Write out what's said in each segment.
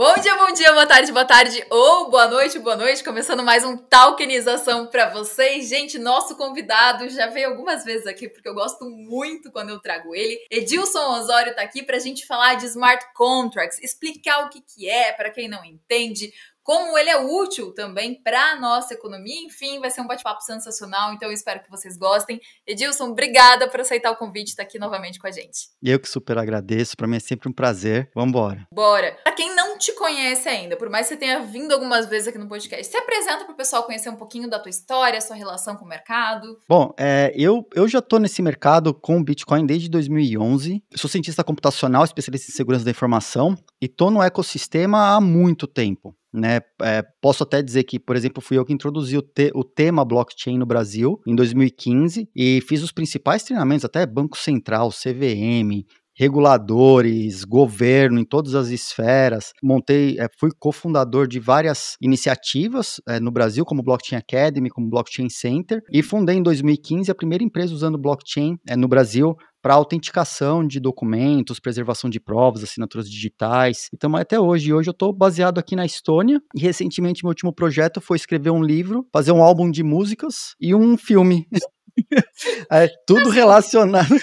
Bom dia, bom dia, boa tarde, boa tarde ou boa noite, boa noite. Começando mais um Talkenização para vocês. Gente, nosso convidado já veio algumas vezes aqui porque eu gosto muito quando eu trago ele. Edilson Osório está aqui para a gente falar de smart contracts, explicar o que, que é para quem não entende, como ele é útil também para a nossa economia. Enfim, vai ser um bate-papo sensacional, então eu espero que vocês gostem. Edilson, obrigada por aceitar o convite e estar tá aqui novamente com a gente. Eu que super agradeço, para mim é sempre um prazer. Vamos embora. Bora. Para quem não te conhece ainda, por mais que você tenha vindo algumas vezes aqui no podcast, se apresenta para o pessoal conhecer um pouquinho da tua história, sua relação com o mercado. Bom, é, eu, eu já estou nesse mercado com Bitcoin desde 2011. Eu sou cientista computacional, especialista em segurança da informação, e estou no ecossistema há muito tempo. Né, é, posso até dizer que, por exemplo, fui eu que introduzi o, te, o, tema blockchain no Brasil em 2015 e fiz os principais treinamentos, até Banco Central, CVM, reguladores, governo, em todas as esferas. Montei, é, fui cofundador de várias iniciativas é, no Brasil, como Blockchain Academy, como Blockchain Center, e fundei em 2015 a primeira empresa usando blockchain é, no Brasil, para autenticação de documentos, preservação de provas, assinaturas digitais. Então, até hoje, hoje eu estou baseado aqui na Estônia e recentemente meu último projeto foi escrever um livro, fazer um álbum de músicas e um filme. é, tudo relacionado.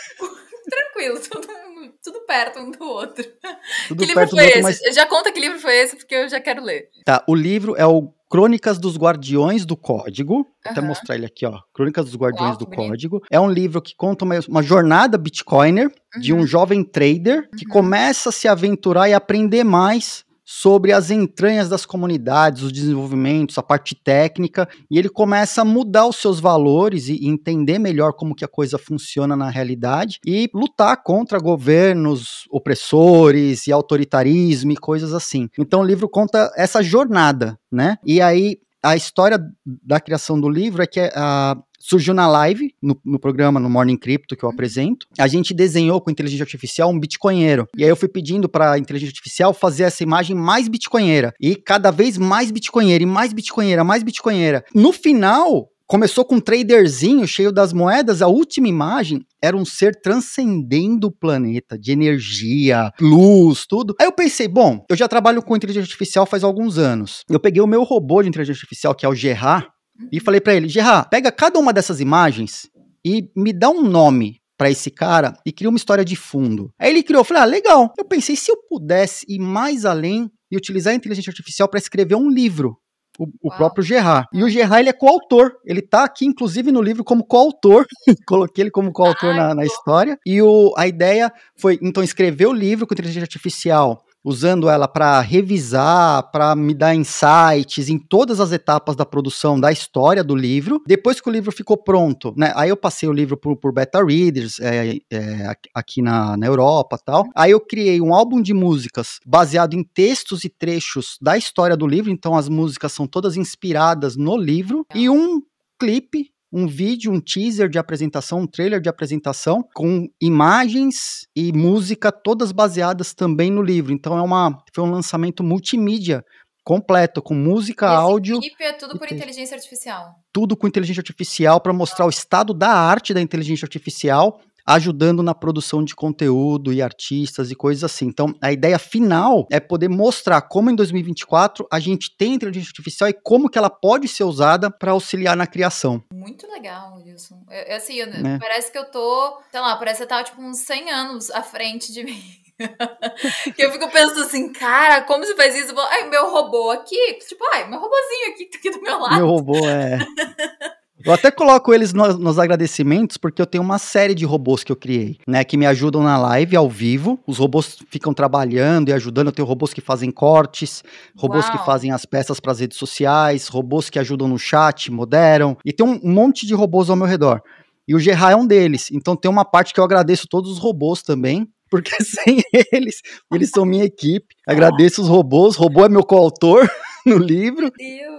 Tranquilo, tudo tudo perto um do outro. Tudo que livro foi outro, esse? Mas... Já conta que livro foi esse, porque eu já quero ler. Tá, o livro é o Crônicas dos Guardiões do Código. Uhum. Vou até mostrar ele aqui, ó. Crônicas dos Guardiões Uau, do bonito. Código. É um livro que conta uma, uma jornada bitcoiner uhum. de um uhum. jovem trader que uhum. começa a se aventurar e aprender mais sobre as entranhas das comunidades, os desenvolvimentos, a parte técnica, e ele começa a mudar os seus valores e entender melhor como que a coisa funciona na realidade e lutar contra governos opressores e autoritarismo e coisas assim. Então o livro conta essa jornada, né? E aí a história da criação do livro é que a surgiu na live, no, no, programa, no Morning Crypto que eu apresento. A gente desenhou com inteligência artificial um bitcoinheiro. E aí eu fui pedindo para inteligência artificial fazer essa imagem mais bitcoinheira. E cada vez mais bitcoinheira, e mais bitcoinheira, mais bitcoinheira. No final, começou com um traderzinho cheio das moedas, a última imagem era um ser transcendendo o planeta, de energia, luz, tudo. Aí eu pensei, bom, eu já trabalho com inteligência artificial faz alguns anos. Eu peguei o meu robô de inteligência artificial, que é o Gerard, e falei para ele, Gerard, pega cada uma dessas imagens e me dá um nome para esse cara e cria uma história de fundo. Aí ele criou, eu falei, ah, legal. Eu pensei, se eu pudesse ir mais além e utilizar a inteligência artificial para escrever um livro o, o próprio Gerard. E o Gerard, ele é coautor. Ele tá aqui, inclusive, no livro como coautor. Coloquei ele como coautor na, na, história. E o, a ideia foi, então, escrever o livro com inteligência artificial usando ela para revisar, para me dar insights em todas as etapas da produção da história do livro. Depois que o livro ficou pronto, né? Aí eu passei o livro por, por beta readers é, é, aqui na, na Europa tal. Aí eu criei um álbum de músicas baseado em textos e trechos da história do livro. Então as músicas são todas inspiradas no livro e um clipe um vídeo, um teaser de apresentação, um trailer de apresentação, com imagens e música todas baseadas também no livro. Então é uma, foi um lançamento multimídia completo, com música, Esse áudio. Clipe é tudo por inteligência artificial. Tudo com inteligência artificial para mostrar o estado da arte da inteligência artificial ajudando na produção de conteúdo e artistas e coisas assim. Então, a ideia final é poder mostrar como em 2024 a gente tem inteligência artificial e como que ela pode ser usada para auxiliar na criação. Muito legal, Wilson. É, é assim, eu, né? parece que eu tô, sei lá, parece que eu tava tipo uns 100 anos à frente de mim. que eu fico pensando assim, cara, como você faz isso? Ai, meu robô aqui, tipo, ai, meu robôzinho aqui, tá aqui do meu lado. Meu robô é. Eu até coloco eles nos, nos, agradecimentos, porque eu tenho uma série de robôs que eu criei, né? Que me ajudam na live ao vivo. Os robôs ficam trabalhando e ajudando. Eu tenho robôs que fazem cortes, robôs Uau. que fazem as peças para as redes sociais, robôs que ajudam no chat, moderam. E tem um monte de robôs ao meu redor. E o Gerard é um deles. Então tem uma parte que eu agradeço todos os robôs também, porque sem eles, eles são minha equipe. Agradeço os robôs, o robô é meu coautor no livro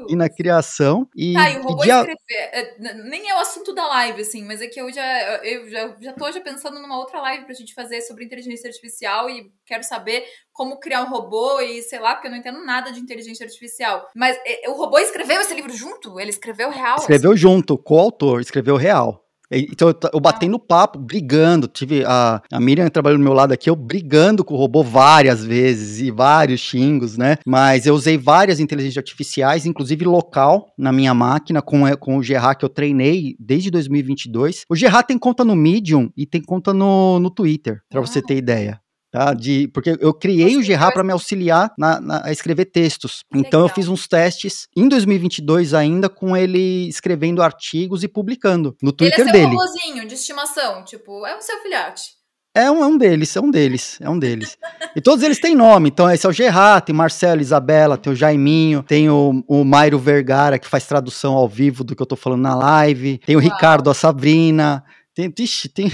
e na criação. E, tá, e o robô dia... escrever. É, nem é o assunto da live, assim, mas é que eu já, eu já, já tô já pensando numa outra live pra gente fazer sobre inteligência artificial e quero saber como criar um robô e sei lá, porque eu não entendo nada de inteligência artificial. Mas é, é o robô escreveu esse livro junto? Ele escreveu real? Escreveu assim? junto, coautor, escreveu real. Então eu, eu tá. no papo, brigando. Tive a, a Miriam trabalhando do meu lado aqui, eu brigando com o robô várias vezes e vários xingos, né? Mas eu usei várias inteligências artificiais, inclusive local, na minha máquina, com, é, com o Gerard que eu treinei desde 2022. O Gerard tem conta no Medium e tem conta no, no Twitter, para você ter ideia. Tá, de, porque eu criei o Gerard para me auxiliar na, na, a escrever textos. Então Legal. eu fiz uns testes em 2022 ainda com ele escrevendo artigos e publicando no Twitter ele é um dele. Ele de estimação, tipo, é o seu filhote. É um, é um deles, é um deles, é um deles. e todos eles têm nome, então esse é o Gerard, tem Marcelo, Isabela, tem o Jaiminho, tem o, o Mairo Vergara, que faz tradução ao vivo do que eu tô falando na live, tem o Uau. Ricardo, a Sabrina, tem, ixi, tem,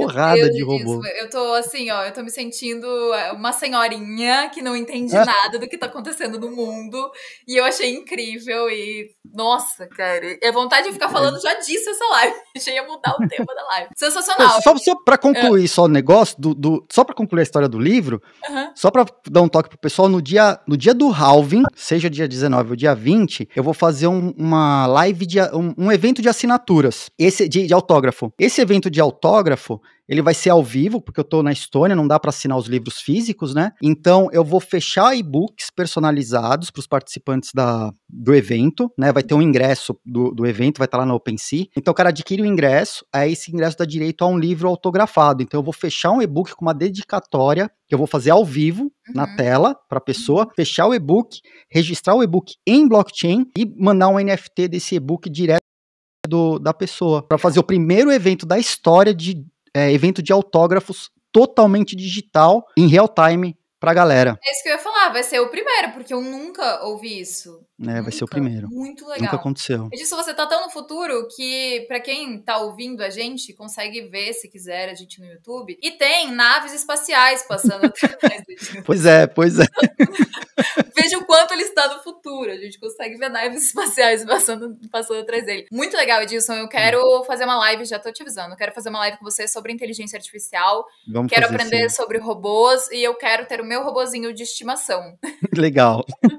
porrada de robô. Isso. Eu tô assim, ó, eu tô me sentindo é, uma senhorinha que não entende nada do que tá acontecendo no mundo. E eu achei incrível. E, nossa, cara, é vontade de ficar é. falando é. já disso essa live. Já ia mudar o tema da live. Sensacional. Só, só pra é. concluir é. só o negócio, do, do, só pra concluir a história do livro, uhum. só pra dar um toque pro pessoal, no dia, no dia do halving, seja dia 19 ou dia 20, eu vou fazer um, uma live de um, um, evento de assinaturas, esse de, de autógrafo. Esse evento de autógrafo ele vai ser ao vivo, porque eu estou na Estônia, não dá para assinar os livros físicos, né? Então eu vou fechar e-books personalizados para os participantes da, do evento, né? Vai ter um ingresso do, do evento, vai estar tá lá na OpenSea. Então o cara adquire o ingresso, aí esse ingresso dá direito a um livro autografado. Então eu vou fechar um e-book com uma dedicatória que eu vou fazer ao vivo uhum. na tela para a pessoa, fechar o e-book, registrar o e-book em blockchain e mandar um NFT desse e-book direto do, da pessoa para fazer o primeiro evento da história de é, evento de autógrafos totalmente digital, em real time, pra galera. É isso que eu ia falar, vai ser o primeiro, porque eu nunca ouvi isso. É, nunca. vai ser o primeiro. Muito legal. Nunca aconteceu. E disso você tá tão no futuro que, para quem tá ouvindo a gente, consegue ver, se quiser, a gente no YouTube. E tem naves espaciais passando atrás do YouTube. Pois é, pois é. Veja o quanto ele está no futuro. A gente consegue ver naves espaciais passando, passando atrás dele. Muito legal, Edilson. Eu quero fazer uma live, já tô te avisando. Eu quero fazer uma live com você sobre inteligência artificial. Vamos quero aprender sobre robôs e eu quero ter o meu meu robozinho de estimação. Legal.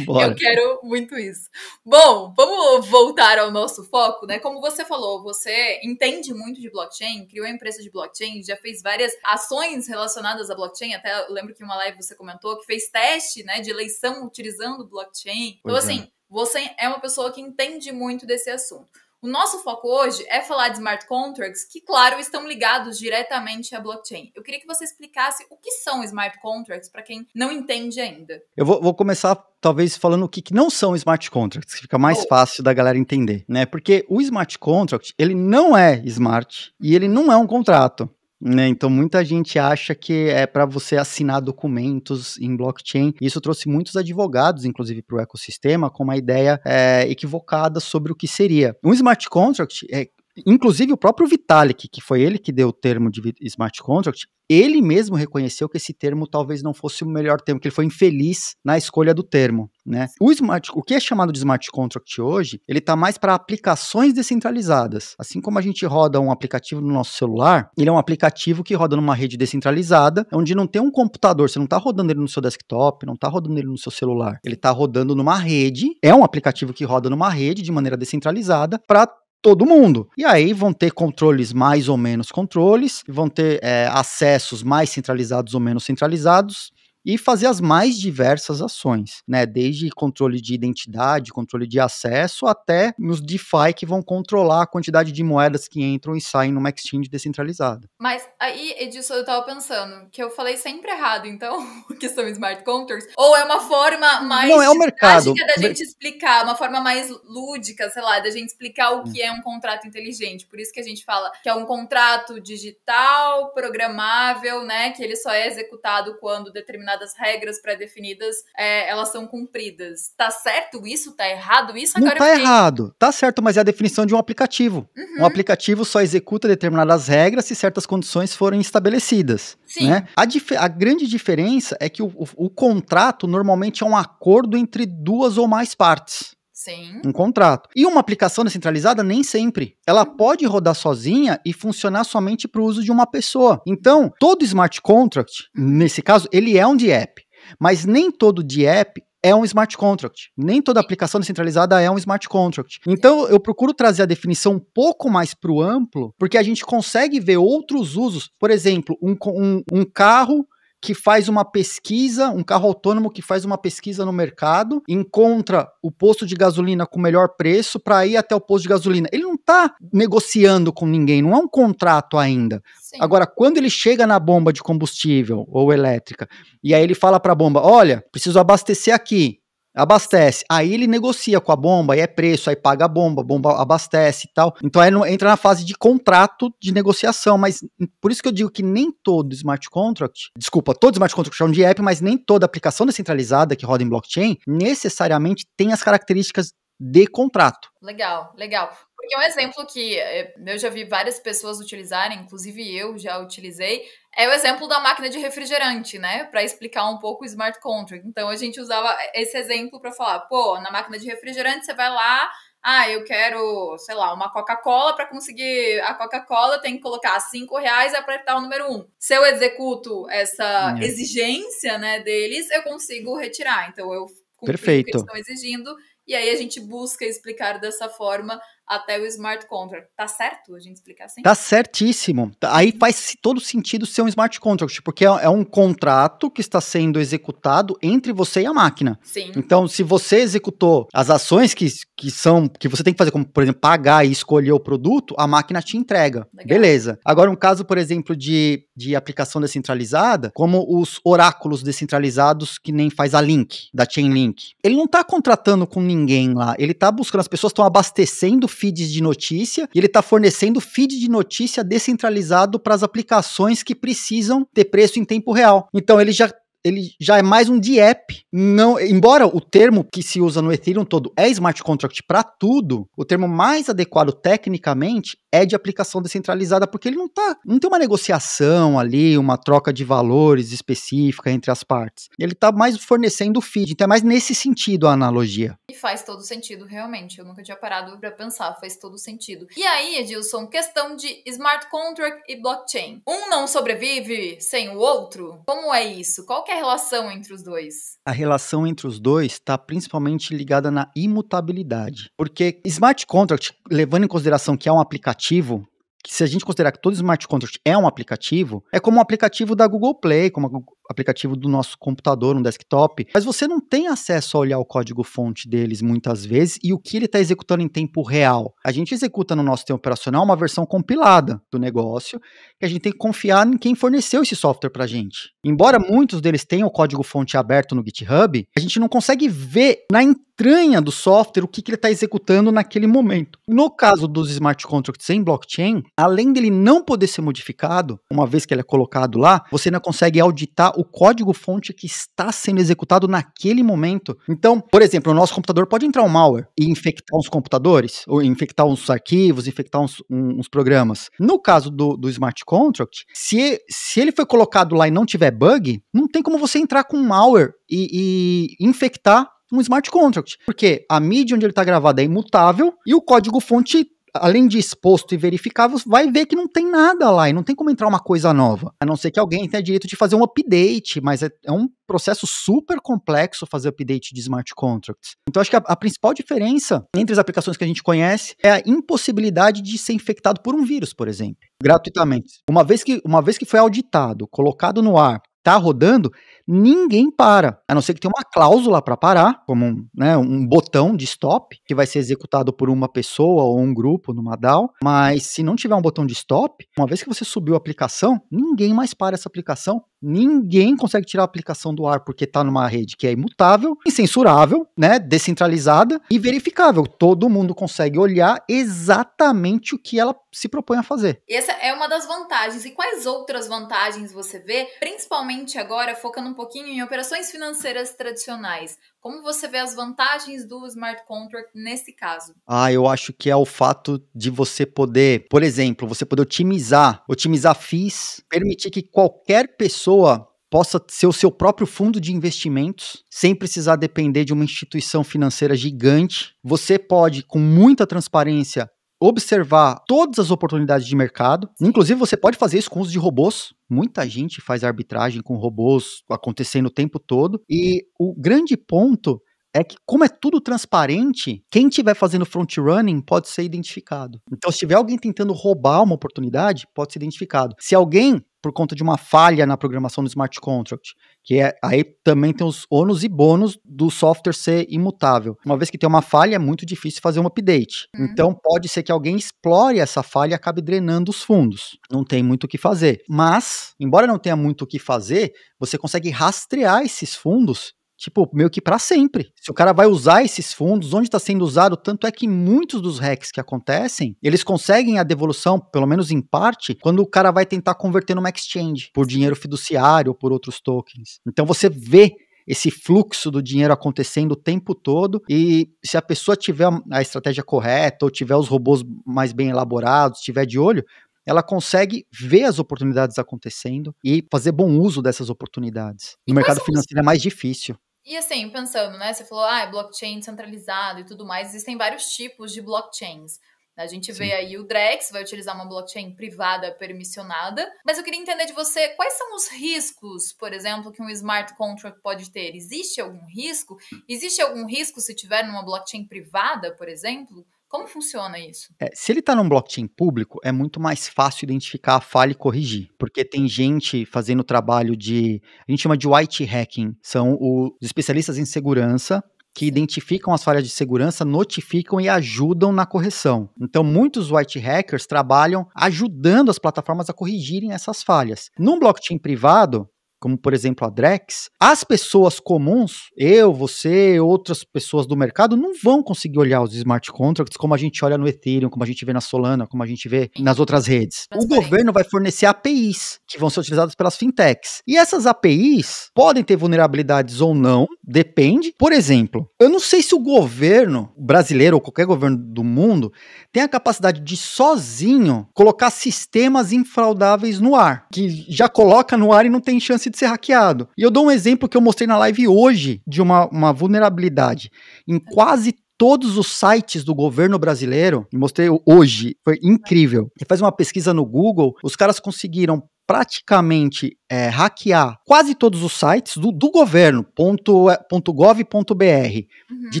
Eu quero muito isso. Bom, vamos voltar ao nosso foco, né? Como você falou, você entende muito de blockchain, criou a empresa de blockchain, já fez várias ações relacionadas à blockchain. Até lembro que em uma live você comentou que fez teste, né, de eleição utilizando blockchain. Então, pois então, assim, você é uma pessoa que entende muito desse assunto. O nosso foco hoje é falar de smart contracts, que, claro, estão ligados diretamente à blockchain. Eu queria que você explicasse o que são smart contracts para quem não entende ainda. Eu vou, vou começar talvez falando o que, não são smart contracts, que fica mais oh. fácil da galera entender, né? Porque o smart contract, ele não é smart e ele não é um contrato. Né? Então muita gente acha que é para você assinar documentos em blockchain. Isso trouxe muitos advogados, inclusive, para o ecossistema, com uma ideia é, equivocada sobre o que seria. Um smart contract é, Inclusive o próprio Vitalik, que foi ele que deu o termo de smart contract, ele mesmo reconheceu que esse termo talvez não fosse o melhor termo, que ele foi infeliz na escolha do termo, né? O, smart, o que é chamado de smart contract hoje, ele está mais para aplicações descentralizadas. Assim como a gente roda um aplicativo no nosso celular, ele é um aplicativo que roda numa rede descentralizada, onde não tem um computador, você não está rodando ele no seu desktop, não está rodando ele no seu celular. Ele está rodando numa rede, é um aplicativo que roda numa rede de maneira descentralizada para todo mundo. E aí vão ter controles mais ou menos controles, vão ter é, acessos mais centralizados ou menos centralizados, e fazer as mais diversas ações, né? Desde controle de identidade, controle de acesso, até nos DeFi que vão controlar a quantidade de moedas que entram e saem numa exchange descentralizada. Mas aí, Edilson, eu tava pensando que eu falei sempre errado, então, que são smart contracts? Ou é uma forma mais Não, é o mercado. da gente explicar, uma forma mais lúdica, sei lá, da gente explicar o é. que é um contrato inteligente. Por isso que a gente fala que é um contrato digital, programável, né? Que ele só é executado quando determinado determinadas regras pré-definidas, é, elas são cumpridas. Tá certo isso? Tá errado isso? Agora Não tá errado. Tá certo, mas é a definição de um aplicativo. Uhum. Um aplicativo só executa determinadas regras se certas condições forem estabelecidas. Sim. Né? A, a, grande diferença é que o, o, o contrato normalmente é um acordo entre duas ou mais partes. Sim. Um contrato. E uma aplicação descentralizada nem sempre. Ela uhum. pode rodar sozinha e funcionar somente para o uso de uma pessoa. Então, todo smart contract, uhum. nesse caso, ele é um dapp Mas nem todo dapp é um smart contract. Nem toda aplicação descentralizada é um smart contract. Então, eu procuro trazer a definição um pouco mais para o amplo, porque a gente consegue ver outros usos. Por exemplo, um, um, um carro que faz uma pesquisa, um carro autônomo que faz uma pesquisa no mercado, encontra o posto de gasolina com o melhor preço para ir até o posto de gasolina. Ele não está negociando com ninguém, não é um contrato ainda. Sim. Agora, quando ele chega na bomba de combustível ou elétrica, e aí ele fala para a bomba: olha, preciso abastecer aqui abastece. Aí ele negocia com a bomba, e é preço, aí paga a bomba, a bomba abastece e tal. Então aí entra na fase de contrato de negociação, mas por isso que eu digo que nem todo smart contract, desculpa, todo smart contract chama de app, mas nem toda aplicação descentralizada que roda em blockchain necessariamente tem as características de contrato. Legal, legal. Porque um exemplo que eh, eu já vi várias pessoas utilizarem, inclusive eu já utilizei, é o exemplo da máquina de refrigerante, né? Para explicar um pouco o smart contract. Então a gente usava esse exemplo para falar, pô, na máquina de refrigerante você vai lá, ah, eu quero, sei lá, uma Coca-Cola para conseguir a Coca-Cola, tem que colocar cinco reais e apertar o número um. Se eu executo essa Minha. Hum, é. exigência, né, deles, eu consigo retirar. Então eu cumpro Perfeito. o que eles estão exigindo e aí a gente busca explicar dessa forma até o smart contract. Tá certo a gente explicar assim? Tá certíssimo. Tá, aí faz todo sentido ser um smart contract, porque é, é um contrato que está sendo executado entre você e a máquina. Sim. Então, se você executou as ações que, que são que você tem que fazer, como por exemplo, pagar e escolher o produto, a máquina te entrega. Legal. Beleza. Agora, um caso, por exemplo, de, de aplicação descentralizada, como os oráculos descentralizados que nem faz a Link, da Chainlink. Ele não tá contratando com ninguém lá, ele tá buscando, as pessoas estão abastecendo feeds de notícia e ele está fornecendo feed de notícia descentralizado para as aplicações que precisam ter preço em tempo real. Então ele já ele já é mais um de app. Não, embora o termo que se usa no Ethereum todo é smart contract para tudo, o termo mais adequado tecnicamente é de aplicação descentralizada, porque ele não tá, não tem uma negociação ali, uma troca de valores específica entre as partes. Ele está mais fornecendo o feed, então é mais nesse sentido a analogia. E faz todo sentido, realmente. Eu nunca tinha parado para pensar, faz todo sentido. E aí, Edilson, questão de smart contract e blockchain. Um não sobrevive sem o outro? Como é isso? Qual é a relação entre os dois? A relação entre os dois está principalmente ligada na imutabilidade. Porque smart contract, levando em consideração que é um aplicativo, se a gente considerar que todo smart contract é um aplicativo, é como um aplicativo da Google Play, como aplicativo do nosso computador, um desktop, mas você não tem acesso a olhar o código-fonte deles muitas vezes e o que ele está executando em tempo real. A gente executa no nosso sistema operacional uma versão compilada do negócio que a gente tem que confiar em quem forneceu esse software para a gente. Embora muitos deles tenham o código-fonte aberto no GitHub, a gente não consegue ver na entranha do software o que, que ele está executando naquele momento. No caso dos smart contracts em blockchain, além dele não poder ser modificado, uma vez que ele é colocado lá, você ainda consegue auditar o código-fonte que está sendo executado naquele momento. Então, por exemplo, o nosso computador pode entrar um malware e infectar uns computadores, ou infectar uns arquivos, infectar uns, uns programas. No caso do, do smart contract, se, se ele foi colocado lá e não tiver bug, não tem como você entrar com um malware e, e infectar um smart contract, porque a mídia onde ele está gravado é imutável e o código-fonte além de exposto e verificável, você vai ver que não tem nada lá e não tem como entrar uma coisa nova. A não ser que alguém tenha direito de fazer um update, mas é, é um processo super complexo fazer update de smart contracts. Então, acho que a, a, principal diferença entre as aplicações que a gente conhece é a impossibilidade de ser infectado por um vírus, por exemplo, gratuitamente. Uma vez que, uma vez que foi auditado, colocado no ar, está rodando, ninguém para, a não ser que tenha uma cláusula para parar, como um, né, um botão de stop, que vai ser executado por uma pessoa ou um grupo numa DAO, mas se não tiver um botão de stop, uma vez que você subiu a aplicação, ninguém mais para essa aplicação, ninguém consegue tirar a aplicação do ar porque está numa rede que é imutável, incensurável, né, descentralizada e verificável. Todo mundo consegue olhar exatamente o que ela se propõe a fazer. essa é uma das vantagens. E quais outras vantagens você vê, principalmente agora focando pouquinho em operações financeiras tradicionais. Como você vê as vantagens do smart contract nesse caso? Ah, eu acho que é o fato de você poder, por exemplo, você poder otimizar, otimizar FIIs, permitir que qualquer pessoa possa ser o seu próprio fundo de investimentos, sem precisar depender de uma instituição financeira gigante. Você pode, com muita transparência, observar todas as oportunidades de mercado. Inclusive, você pode fazer isso com os de robôs. Muita gente faz arbitragem com robôs acontecendo o tempo todo. E o grande ponto é que, como é tudo transparente, quem estiver fazendo front running pode ser identificado. Então, se tiver alguém tentando roubar uma oportunidade, pode ser identificado. Se alguém por conta de uma falha na programação do smart contract, que é, aí também tem os ônus e bônus do software ser imutável. Uma vez que tem uma falha, é muito difícil fazer um update. Uhum. Então pode ser que alguém explore essa falha e acabe drenando os fundos. Não tem muito o que fazer. Mas, embora não tenha muito o que fazer, você consegue rastrear esses fundos tipo, meio que para sempre. Se o cara vai usar esses fundos, onde está sendo usado, tanto é que muitos dos hacks que acontecem, eles conseguem a devolução, pelo menos em parte, quando o cara vai tentar converter numa exchange por dinheiro fiduciário ou por outros tokens. Então você vê esse fluxo do dinheiro acontecendo o tempo todo e se a pessoa tiver a estratégia correta ou tiver os robôs mais bem elaborados, tiver de olho, ela consegue ver as oportunidades acontecendo e fazer bom uso dessas oportunidades. No mercado financeiro é mais difícil. E assim, pensando, né? Você falou, ah, é blockchain centralizado e tudo mais. Existem vários tipos de blockchains. A gente vê aí o Drex, vai utilizar uma blockchain privada permissionada. Mas eu queria entender de você quais são os riscos, por exemplo, que um smart contract pode ter. Existe algum risco? Existe algum risco se tiver numa blockchain privada, por exemplo? Como funciona isso? É, se ele está num blockchain público, é muito mais fácil identificar a falha e corrigir, porque tem gente fazendo trabalho de. A gente chama de white hacking, são os especialistas em segurança que identificam as falhas de segurança, notificam e ajudam na correção. Então, muitos white hackers trabalham ajudando as plataformas a corrigirem essas falhas. Num blockchain privado, como por exemplo a Drex, as pessoas comuns, eu, você, outras pessoas do mercado, não vão conseguir olhar os smart contracts como a gente olha no Ethereum, como a gente vê na Solana, como a gente vê nas outras redes. O governo vai fornecer APIs que vão ser utilizadas pelas fintechs. E essas APIs podem ter vulnerabilidades ou não, depende. Por exemplo, eu não sei se o governo brasileiro ou qualquer governo do mundo tem a capacidade de sozinho colocar sistemas infraudáveis no ar, que já coloca no ar e não tem chance de ser hackeado. E eu dou um exemplo que eu mostrei na live hoje de uma, uma vulnerabilidade. Em quase todos os sites do governo brasileiro, mostrei hoje, foi incrível. Você faz uma pesquisa no Google, os caras conseguiram praticamente é, hackear quase todos os sites do, do governo, ponto, é, ponto uhum. de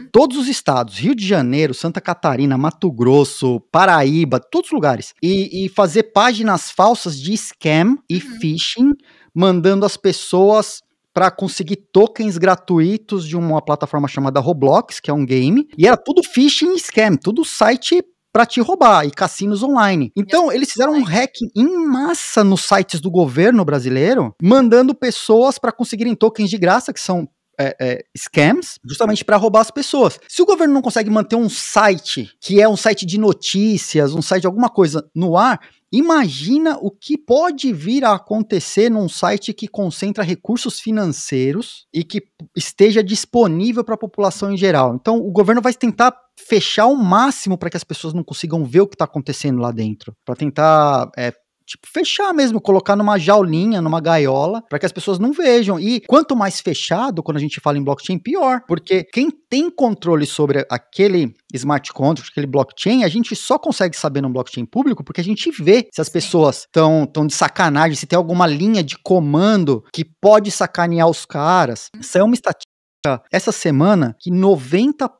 todos os estados, Rio de Janeiro, Santa Catarina, Mato Grosso, Paraíba, todos os lugares, e, e fazer páginas falsas de scam e uhum. phishing mandando as pessoas para conseguir tokens gratuitos de uma plataforma chamada Roblox, que é um game, e era tudo phishing scam, tudo site para te roubar e cassinos online. Então, eles fizeram um hacking em massa nos sites do governo brasileiro, mandando pessoas para conseguirem tokens de graça, que são é, é, scams, justamente para roubar as pessoas. Se o governo não consegue manter um site que é um site de notícias, um site de alguma coisa no ar, Imagina o que pode vir a acontecer num site que concentra recursos financeiros e que esteja disponível para a população em geral. Então, o governo vai tentar fechar o máximo para que as pessoas não consigam ver o que está acontecendo lá dentro, para tentar é, tipo, fechar mesmo, colocar numa jaulinha, numa gaiola, para que as pessoas não vejam. E quanto mais fechado, quando a gente fala em blockchain, pior, porque quem tem controle sobre aquele smart contract, aquele blockchain, a gente só consegue saber num blockchain público porque a gente vê se as pessoas estão tão de sacanagem, se tem alguma linha de comando que pode sacanear os caras. Uhum. Isso é uma estatística essa semana que 90%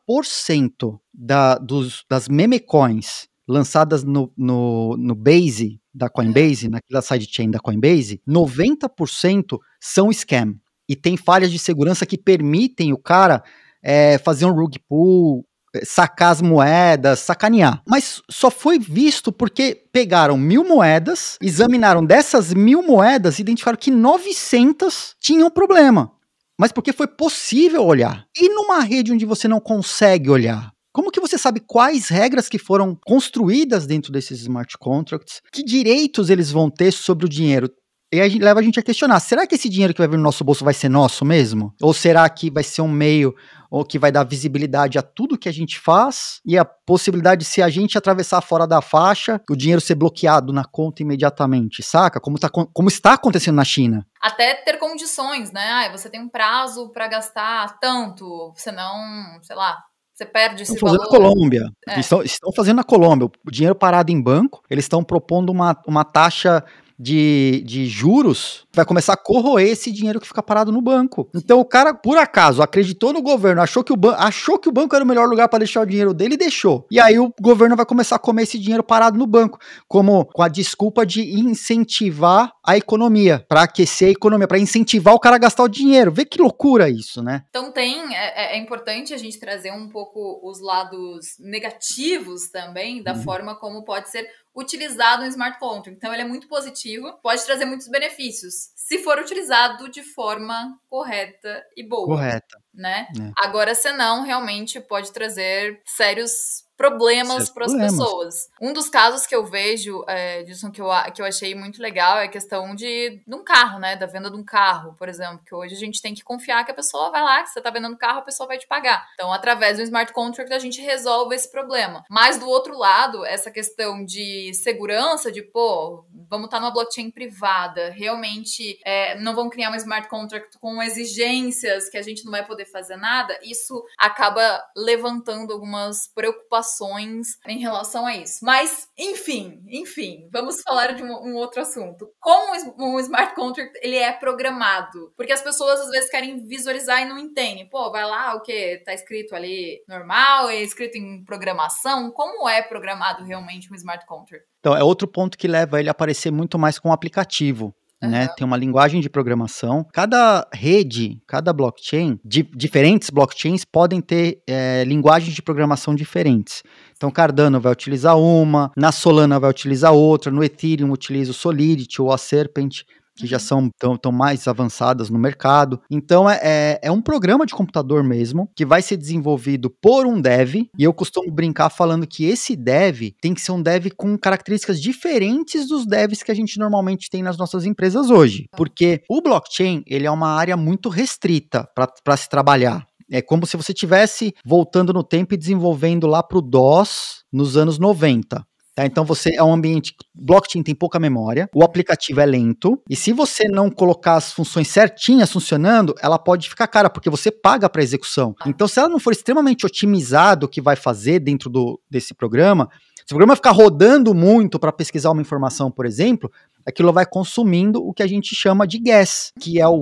da, dos, das memecoins lançadas no, no, no Base da Coinbase, naquela sidechain da Coinbase, 90% são scam. E tem falhas de segurança que permitem o cara é, fazer um rug pull, é, sacar as moedas, sacanear. Mas só foi visto porque pegaram mil moedas, examinaram dessas mil moedas e identificaram que 900 tinham problema. Mas porque foi possível olhar. E numa rede onde você não consegue olhar? Como que você sabe quais regras que foram construídas dentro desses smart contracts? Que direitos eles vão ter sobre o dinheiro? E aí leva a gente a questionar: será que esse dinheiro que vai vir no nosso bolso vai ser nosso mesmo? Ou será que vai ser um meio ou que vai dar visibilidade a tudo que a gente faz e a possibilidade de, se a gente atravessar fora da faixa, o dinheiro ser bloqueado na conta imediatamente, saca? Como, tá, como está acontecendo na China. Até ter condições, né? Ah, você tem um prazo para gastar tanto, senão, sei lá, você perde esse estão fazendo valor. na Colômbia. É. Estão, estão, fazendo na Colômbia. O dinheiro parado em banco, eles estão propondo uma, uma taxa de, de juros, vai começar a corroer esse dinheiro que fica parado no banco. Então o cara, por acaso, acreditou no governo, achou que o, ban achou que o banco era o melhor lugar para deixar o dinheiro dele e deixou. E aí o governo vai começar a comer esse dinheiro parado no banco, como com a desculpa de incentivar a economia, para aquecer a economia, para incentivar o cara a gastar o dinheiro. Vê que loucura isso, né? Então tem, é, é, é importante a gente trazer um pouco os lados negativos também da uhum. forma como pode ser utilizado no smart contract. Então, ele é muito positivo, pode trazer muitos benefícios, se for utilizado de forma correta e boa. Correta. Né? É. Agora, senão realmente pode trazer sérios problemas para as pessoas. Um dos casos que eu vejo, é, Dilson, que eu, que eu achei muito legal é a questão de, de um carro, né? Da venda de um carro, por exemplo, que hoje a gente tem que confiar que a pessoa vai lá, que você está vendendo um carro, a pessoa vai te pagar. Então, através do smart contract, a gente resolve esse problema. Mas do outro lado, essa questão de segurança, de pô, vamos estar tá numa blockchain privada, realmente é, não vão criar um smart contract com exigências que a gente não vai poder fazer nada, isso acaba levantando algumas preocupações relações em relação a isso. Mas, enfim, enfim, vamos falar de um, um outro assunto. Como um smart contract ele é programado? Porque as pessoas às vezes querem visualizar e não entendem. Pô, vai lá o que tá escrito ali normal, é escrito em programação. Como é programado realmente um smart contract? Então, é outro ponto que leva ele a aparecer muito mais com o aplicativo né? Tem uma linguagem de programação. Cada rede, cada blockchain, di diferentes blockchains podem ter é, linguagens de programação diferentes. Então, Cardano vai utilizar uma, na Solana vai utilizar outra, no Ethereum utiliza o Solidity ou a Serpent que já uhum. são tão, tão, mais avançadas no mercado. Então é, é, é, um programa de computador mesmo que vai ser desenvolvido por um dev e eu costumo brincar falando que esse dev tem que ser um dev com características diferentes dos devs que a gente normalmente tem nas nossas empresas hoje, tá. porque o blockchain ele é uma área muito restrita para se trabalhar. É como se você tivesse voltando no tempo e desenvolvendo lá para o DOS nos anos 90. Tá? Então você é um ambiente. Blockchain tem pouca memória, o aplicativo é lento, e se você não colocar as funções certinhas funcionando, ela pode ficar cara, porque você paga para execução. Ah. Então, se ela não for extremamente otimizado o que vai fazer dentro do, desse programa, se o programa ficar rodando muito para pesquisar uma informação, por exemplo, aquilo vai consumindo o que a gente chama de gas, que é o,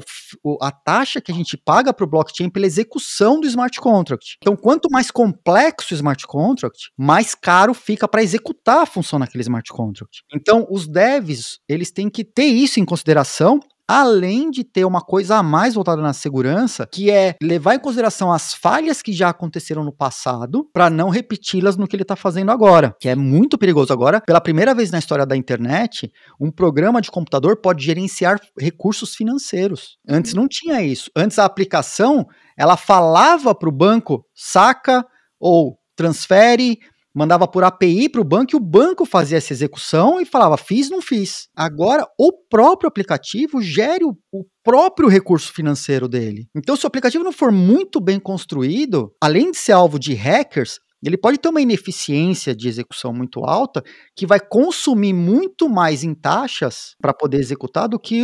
a taxa que a gente paga para o blockchain pela execução do smart contract. Então, quanto mais complexo o smart contract, mais caro fica para executar a função naquele smart contract. Então, os devs, eles têm que ter isso em consideração além de ter uma coisa a mais voltada na segurança, que é levar em consideração as falhas que já aconteceram no passado para não repeti-las no que ele está fazendo agora, que é muito perigoso agora. Pela primeira vez na história da internet, um programa de computador pode gerenciar recursos financeiros. Antes não tinha isso. Antes a aplicação ela falava para o banco saca ou transfere mandava por API para o banco e o banco fazia essa execução e falava fiz, não fiz. Agora o próprio aplicativo gere o, o próprio recurso financeiro dele. Então, se o aplicativo não for muito bem construído, além de ser alvo de hackers, ele pode ter uma ineficiência de execução muito alta que vai consumir muito mais em taxas para poder executar do que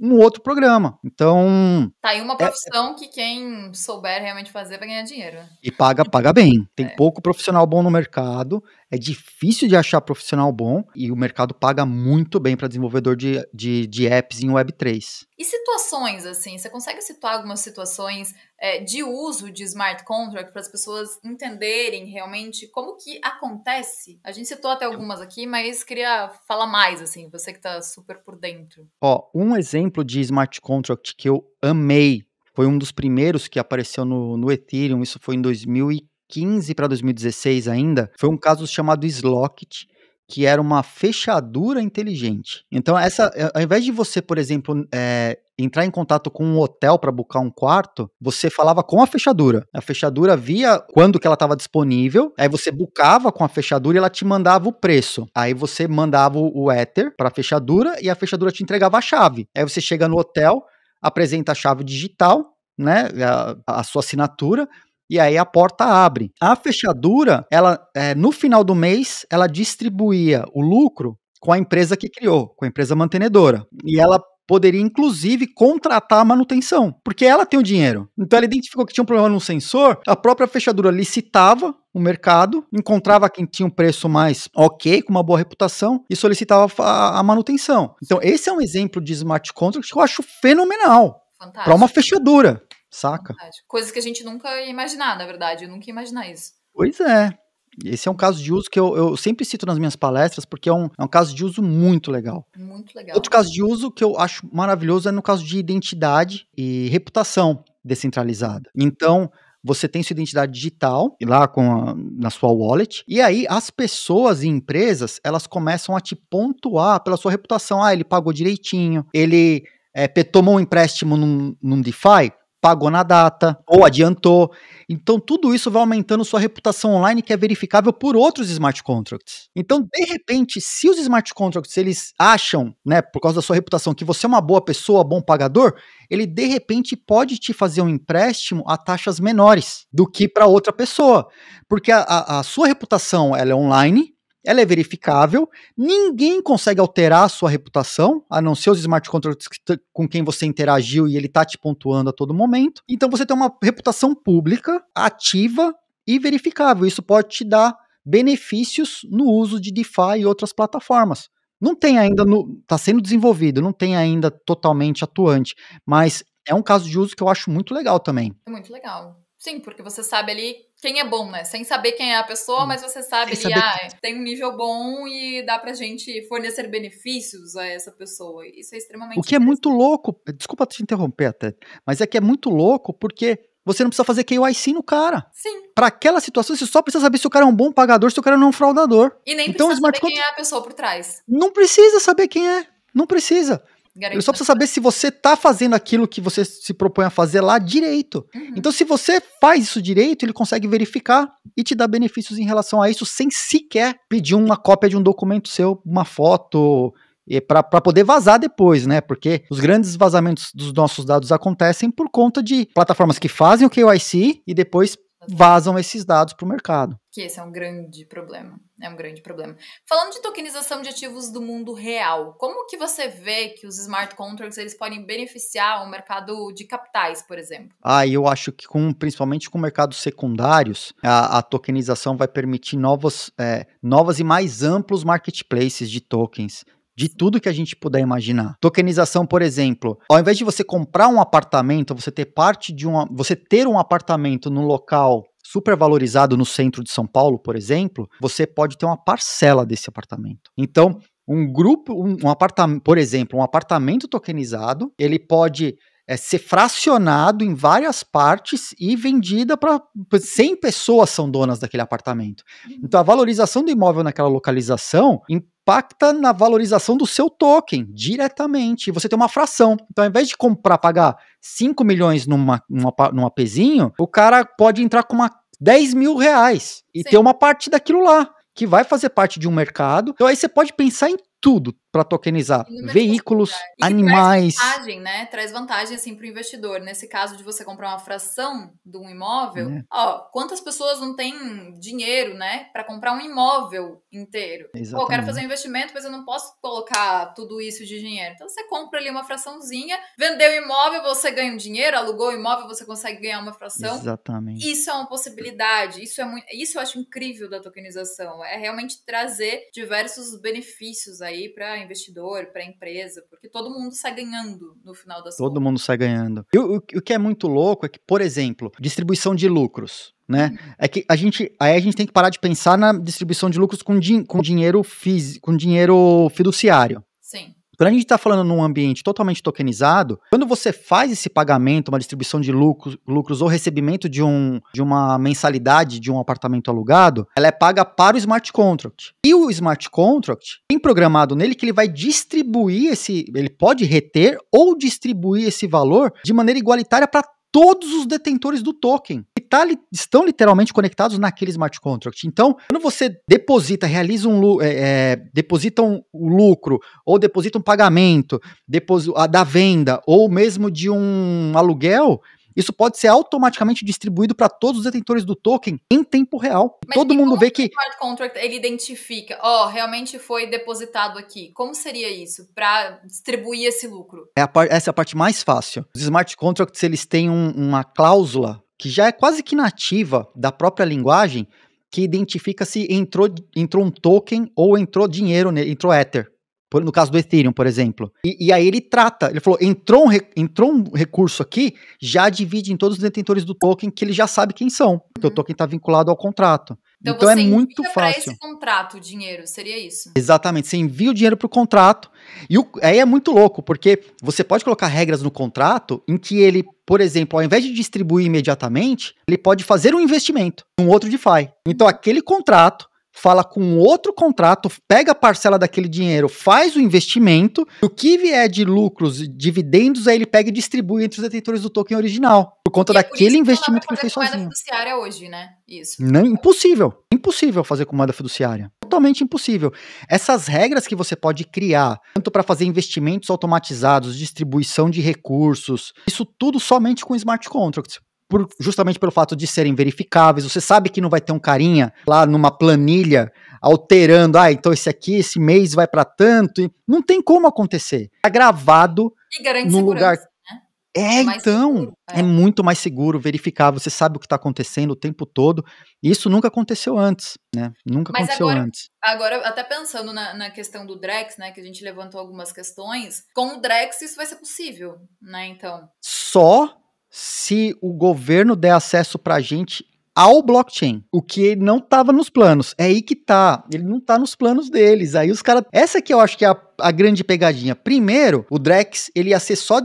um outro programa. Então. Tá aí uma é, é profissão é, que quem souber realmente fazer vai ganhar dinheiro. Né? E paga, paga bem. Tem é. pouco profissional bom no mercado é difícil de achar profissional bom e o mercado paga muito bem para desenvolvedor de, de, de, apps em Web3. E situações, assim, você consegue situar algumas situações é, de uso de smart contract para as pessoas entenderem realmente como que acontece? A gente citou até algumas aqui, mas queria falar mais, assim, você que está super por dentro. Ó, um exemplo de smart contract que eu amei foi um dos primeiros que apareceu no, no Ethereum, isso foi em 2015. 2015 para 2016 ainda, foi um caso chamado Slocket, que era uma fechadura inteligente. Então, essa, eh, ao invés de você, por exemplo, é, entrar em contato com um hotel para buscar um quarto, você falava com a fechadura. A fechadura via quando que ela estava disponível, aí você bucava com a fechadura e ela te mandava o preço. Aí você mandava o ether para a fechadura e a fechadura te entregava a chave. Aí você chega no hotel, apresenta a chave digital, né, a, a sua assinatura, e aí a porta abre. A fechadura, ela é, no final do mês, ela distribuía o lucro com a empresa que criou, com a empresa mantenedora. E ela poderia inclusive contratar a manutenção, porque ela tem o dinheiro. Então ela identificou que tinha um problema no sensor, a própria fechadura licitava o mercado, encontrava quem tinha um preço mais ok, com uma boa reputação e solicitava a, a manutenção. Então esse é um exemplo de smart contract que eu acho fenomenal para uma fechadura saca? Coisas que a gente nunca ia imaginar, na verdade, eu nunca ia imaginar isso. Pois é. Esse é um caso de uso que eu, eu sempre cito nas minhas palestras, porque é um, é um caso de uso muito legal. Muito legal. Outro caso de uso que eu acho maravilhoso é no caso de identidade e reputação descentralizada. Então, você tem sua identidade digital lá com a, na sua wallet, e aí as pessoas e empresas, elas começam a te pontuar pela sua reputação. Ah, ele pagou direitinho, ele é, tomou um empréstimo num, num DeFi, pagou na data ou adiantou. Então, tudo isso vai aumentando sua reputação online, que é verificável por outros smart contracts. Então, de repente, se os smart contracts eles acham, né, por causa da sua reputação, que você é uma boa pessoa, bom pagador, ele de repente pode te fazer um empréstimo a taxas menores do que para outra pessoa, porque a, a, a sua reputação ela é online, ela é verificável, ninguém consegue alterar a sua reputação, a não ser os smart contracts com quem você interagiu e ele está te pontuando a todo momento. Então você tem uma reputação pública, ativa e verificável. Isso pode te dar benefícios no uso de DeFi e outras plataformas. Não tem ainda, está sendo desenvolvido, não tem ainda totalmente atuante, mas é um caso de uso que eu acho muito legal também. É muito legal. Sim, porque você sabe ali quem é bom, né? Sem saber quem é a pessoa, hum. mas você sabe Sem ali, ah, é, tem um nível bom e dá pra gente fornecer benefícios a essa pessoa. Isso é extremamente. O que é muito louco, eh, desculpa te interromper até, mas é que é muito louco porque você não precisa fazer KYC no cara. Sim. Para aquela situação, você só precisa saber se o cara é um bom pagador, se o cara não é um fraudador. E nem então, precisa saber quem é a pessoa por trás. Não precisa saber quem é. Não precisa. Garantir Ele só precisa saber se você tá fazendo aquilo que você se propõe a fazer lá direito. Uhum. Então, se você faz isso direito, ele consegue verificar e te dar benefícios em relação a isso sem sequer pedir uma cópia de um documento seu, uma foto, para poder vazar depois, né? Porque os grandes vazamentos dos nossos dados acontecem por conta de plataformas que fazem o KYC e depois vazam esses dados para o mercado. Que esse é um grande problema. É um grande problema. Falando de tokenização de ativos do mundo real, como que você vê que os smart contracts eles podem beneficiar o mercado de capitais, por exemplo? Ah, eu acho que com, principalmente com mercados secundários, a, a tokenização vai permitir novos, é, novas e mais amplos marketplaces de tokens de tudo que a gente puder imaginar. Tokenização, por exemplo, ao invés de você comprar um apartamento, você ter parte de um, você ter um apartamento num local supervalorizado no centro de São Paulo, por exemplo, você pode ter uma parcela desse apartamento. Então, um grupo, um, um apartamento, por exemplo, um apartamento tokenizado, ele pode é, ser fracionado em várias partes e vendida para 100 pessoas são donas daquele apartamento. Então a valorização do imóvel naquela localização impacta na valorização do seu token diretamente. Você tem uma fração. Então, ao invés de comprar, pagar 5 milhões numa, numa, numa pezinho, o cara pode entrar com uma 10 mil reais e Sim. ter uma parte daquilo lá, que vai fazer parte de um mercado. Então, aí você pode pensar em tudo, para tokenizar veículos, animais. Traz vantagem, né? Traz vantagem assim para o investidor. Nesse caso de você comprar uma fração de um imóvel, é. ó, quantas pessoas não têm dinheiro, né, para comprar um imóvel inteiro? Pô, eu quero fazer um investimento, mas eu não posso colocar tudo isso de dinheiro. Então você compra ali uma fraçãozinha, vendeu o imóvel, você ganha um dinheiro, alugou o imóvel, você consegue ganhar uma fração. Exatamente. Isso é uma possibilidade. Isso é muito, isso eu acho incrível da tokenização. É realmente trazer diversos benefícios aí para investidor, para a empresa, porque todo mundo sai ganhando no final das Todo contas. mundo sai ganhando. E o, o que é muito louco é que, por exemplo, distribuição de lucros. Né? Uhum. É que a gente, aí a gente tem que parar de pensar na distribuição de lucros com, din, com dinheiro físico, com dinheiro fiduciário. Quando a gente está falando num ambiente totalmente tokenizado, quando você faz esse pagamento, uma distribuição de lucros, lucros ou recebimento de, um, de uma mensalidade de um apartamento alugado, ela é paga para o smart contract. E o smart contract tem programado nele que ele vai distribuir esse, ele pode reter ou distribuir esse valor de maneira igualitária para todos os detentores do token que tá, estão literalmente conectados naquele smart contract. Então, quando você deposita, realiza um é, é, deposita um lucro ou deposita um pagamento depois, a, da venda ou mesmo de um aluguel, isso pode ser automaticamente distribuído para todos os detentores do token em tempo real. Mas Todo mundo vê que. O smart contract ele identifica, ó, oh, realmente foi depositado aqui. Como seria isso para distribuir esse lucro? É par... Essa é a parte mais fácil. Os smart contracts eles têm um, uma cláusula que já é quase que nativa da própria linguagem que identifica se entrou, entrou um token ou entrou dinheiro, entrou Ether no caso do Ethereum, por exemplo. E, e aí ele trata, ele falou, entrou um, entrou um recurso aqui, já divide em todos os detentores do token que ele já sabe quem são, uhum. porque o uhum. token está vinculado ao contrato. Então, então é muito fácil. Para esse contrato o dinheiro, seria isso? Exatamente, você envia o dinheiro para o contrato. E o, aí é muito louco, porque você pode colocar regras no contrato em que ele, por exemplo, ao invés de distribuir imediatamente, ele pode fazer um investimento, um outro DeFi. Então uhum. aquele contrato fala com outro contrato, pega a parcela daquele dinheiro, faz o investimento, e o que vier de lucros, dividendos, aí ele pega e distribui entre os detentores do token original, por conta e é daquele é investimento que ele fez sozinho. fiduciária hoje, né? Isso. Não, impossível. Impossível fazer comanda fiduciária. Totalmente impossível. Essas regras que você pode criar, tanto para fazer investimentos automatizados, distribuição de recursos, isso tudo somente com smart contracts por, justamente pelo fato de serem verificáveis. Você sabe que não vai ter um carinha lá numa planilha alterando, ah, então esse aqui, esse mês vai para tanto. Não tem como acontecer. Tá gravado no lugar né? é, é, mais então, seguro, é. é. muito mais seguro verificar, você sabe o que está acontecendo o tempo todo. Isso nunca aconteceu antes, né? Nunca Mas aconteceu agora, antes. Agora, até pensando na, na, questão do Drex, né? Que a gente levantou algumas questões, com o Drex isso vai ser possível, né? Então. Só se o governo der acesso para a gente ao blockchain, o que não estava nos planos. É aí que tá, ele não tá nos planos deles. Aí os caras, essa que eu acho que é a, a grande pegadinha. Primeiro, o Drex, ele ia ser só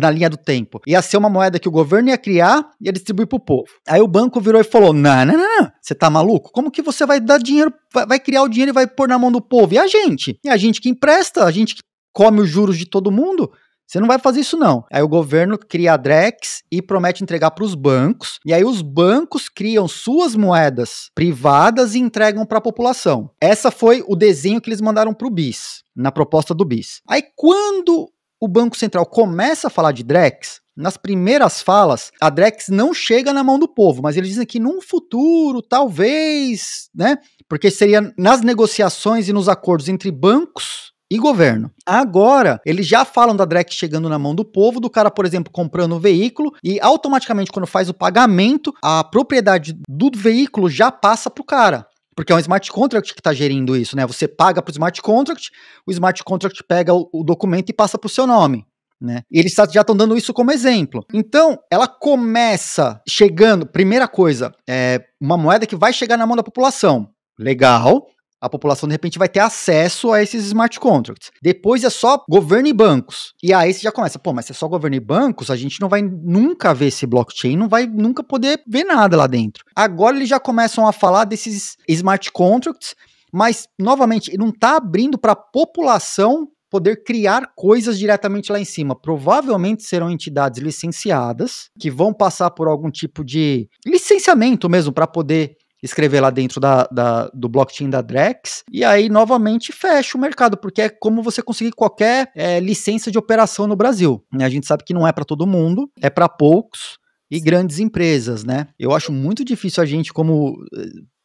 na linha do tempo. Ia ser uma moeda que o governo ia criar e ia distribuir pro povo. Aí o banco virou e falou: não, não, não, não. Você tá maluco? Como que você vai dar dinheiro, vai criar o dinheiro e vai pôr na mão do povo? E a gente? E a gente que empresta, a gente que come os juros de todo mundo. Você não vai fazer isso não. Aí o governo cria a Drex e promete entregar para os bancos, e aí os bancos criam suas moedas privadas e entregam para a população. Essa foi o desenho que eles mandaram para o BIS, na proposta do BIS. Aí quando o Banco Central começa a falar de Drex, nas primeiras falas, a Drex não chega na mão do povo, mas eles dizem que num futuro, talvez, né? Porque seria nas negociações e nos acordos entre bancos e governo. Agora, eles já falam da DREC chegando na mão do povo, do cara, por exemplo, comprando o veículo e automaticamente quando faz o pagamento, a propriedade do veículo já passa pro cara. Porque é um smart contract que está gerindo isso, né? Você paga para o smart contract, o smart contract pega o, o documento e passa para o seu nome. Né? E eles tá, já estão dando isso como exemplo. Então, ela começa chegando, primeira coisa, é uma moeda que vai chegar na mão da população. Legal, a população de repente vai ter acesso a esses smart contracts. Depois é só governo e bancos. E aí você já começa, pô, mas se é só governo e bancos, a gente não vai nunca ver esse blockchain, não vai nunca poder ver nada lá dentro. Agora eles já começam a falar desses smart contracts, mas novamente, não está abrindo para a população poder criar coisas diretamente lá em cima. Provavelmente serão entidades licenciadas que vão passar por algum tipo de licenciamento mesmo para poder escrever lá dentro da, da, do blockchain da Drex, e aí novamente fecha o mercado, porque é como você conseguir qualquer é, licença de operação no Brasil. Né? A gente sabe que não é para todo mundo, é para poucos e grandes empresas, né? Eu acho muito difícil a gente, como eh,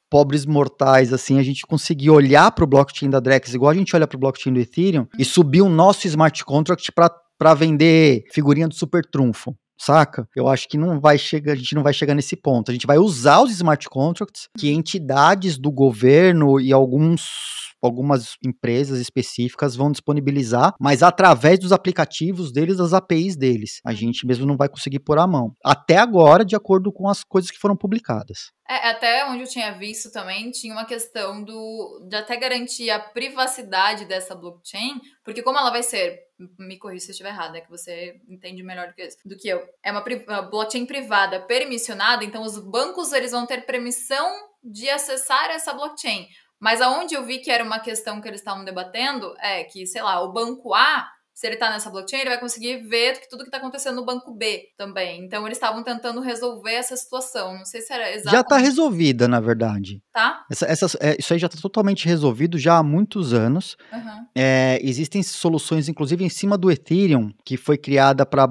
pobres mortais, assim, a gente conseguir olhar para o blockchain da Drex, igual a gente olha para o blockchain do Ethereum, e subir o nosso smart contract para para vender figurinha do super trunfo saca? Eu acho que não vai chegar, a gente não vai chegar nesse ponto. A gente vai usar os smart contracts que uhum. entidades do governo e alguns algumas empresas específicas vão disponibilizar, mas através dos aplicativos deles, das APIs deles. A uhum. gente mesmo não vai conseguir pôr a mão. Até agora, de acordo com as coisas que foram publicadas. É, até onde eu tinha visto também, tinha uma questão do, de até garantir a privacidade dessa blockchain, porque como ela vai ser me corrija se eu estiver errada, é que você entende melhor do que, do que eu. É uma, uma blockchain privada permissionada, então os bancos eles vão ter permissão de acessar essa blockchain. Mas aonde eu vi que era uma questão que eles estavam debatendo é que, sei lá, o banco A se ele está nessa blockchain, ele vai conseguir ver tudo que está acontecendo no banco B também. Então eles estavam tentando resolver essa situação. Não sei se era tá exatamente. Já está resolvida, na verdade. Tá? Essa, essa, é, isso aí já está totalmente resolvido já há muitos anos. Uhum. É, existem soluções, inclusive, em cima do Ethereum, que foi criada para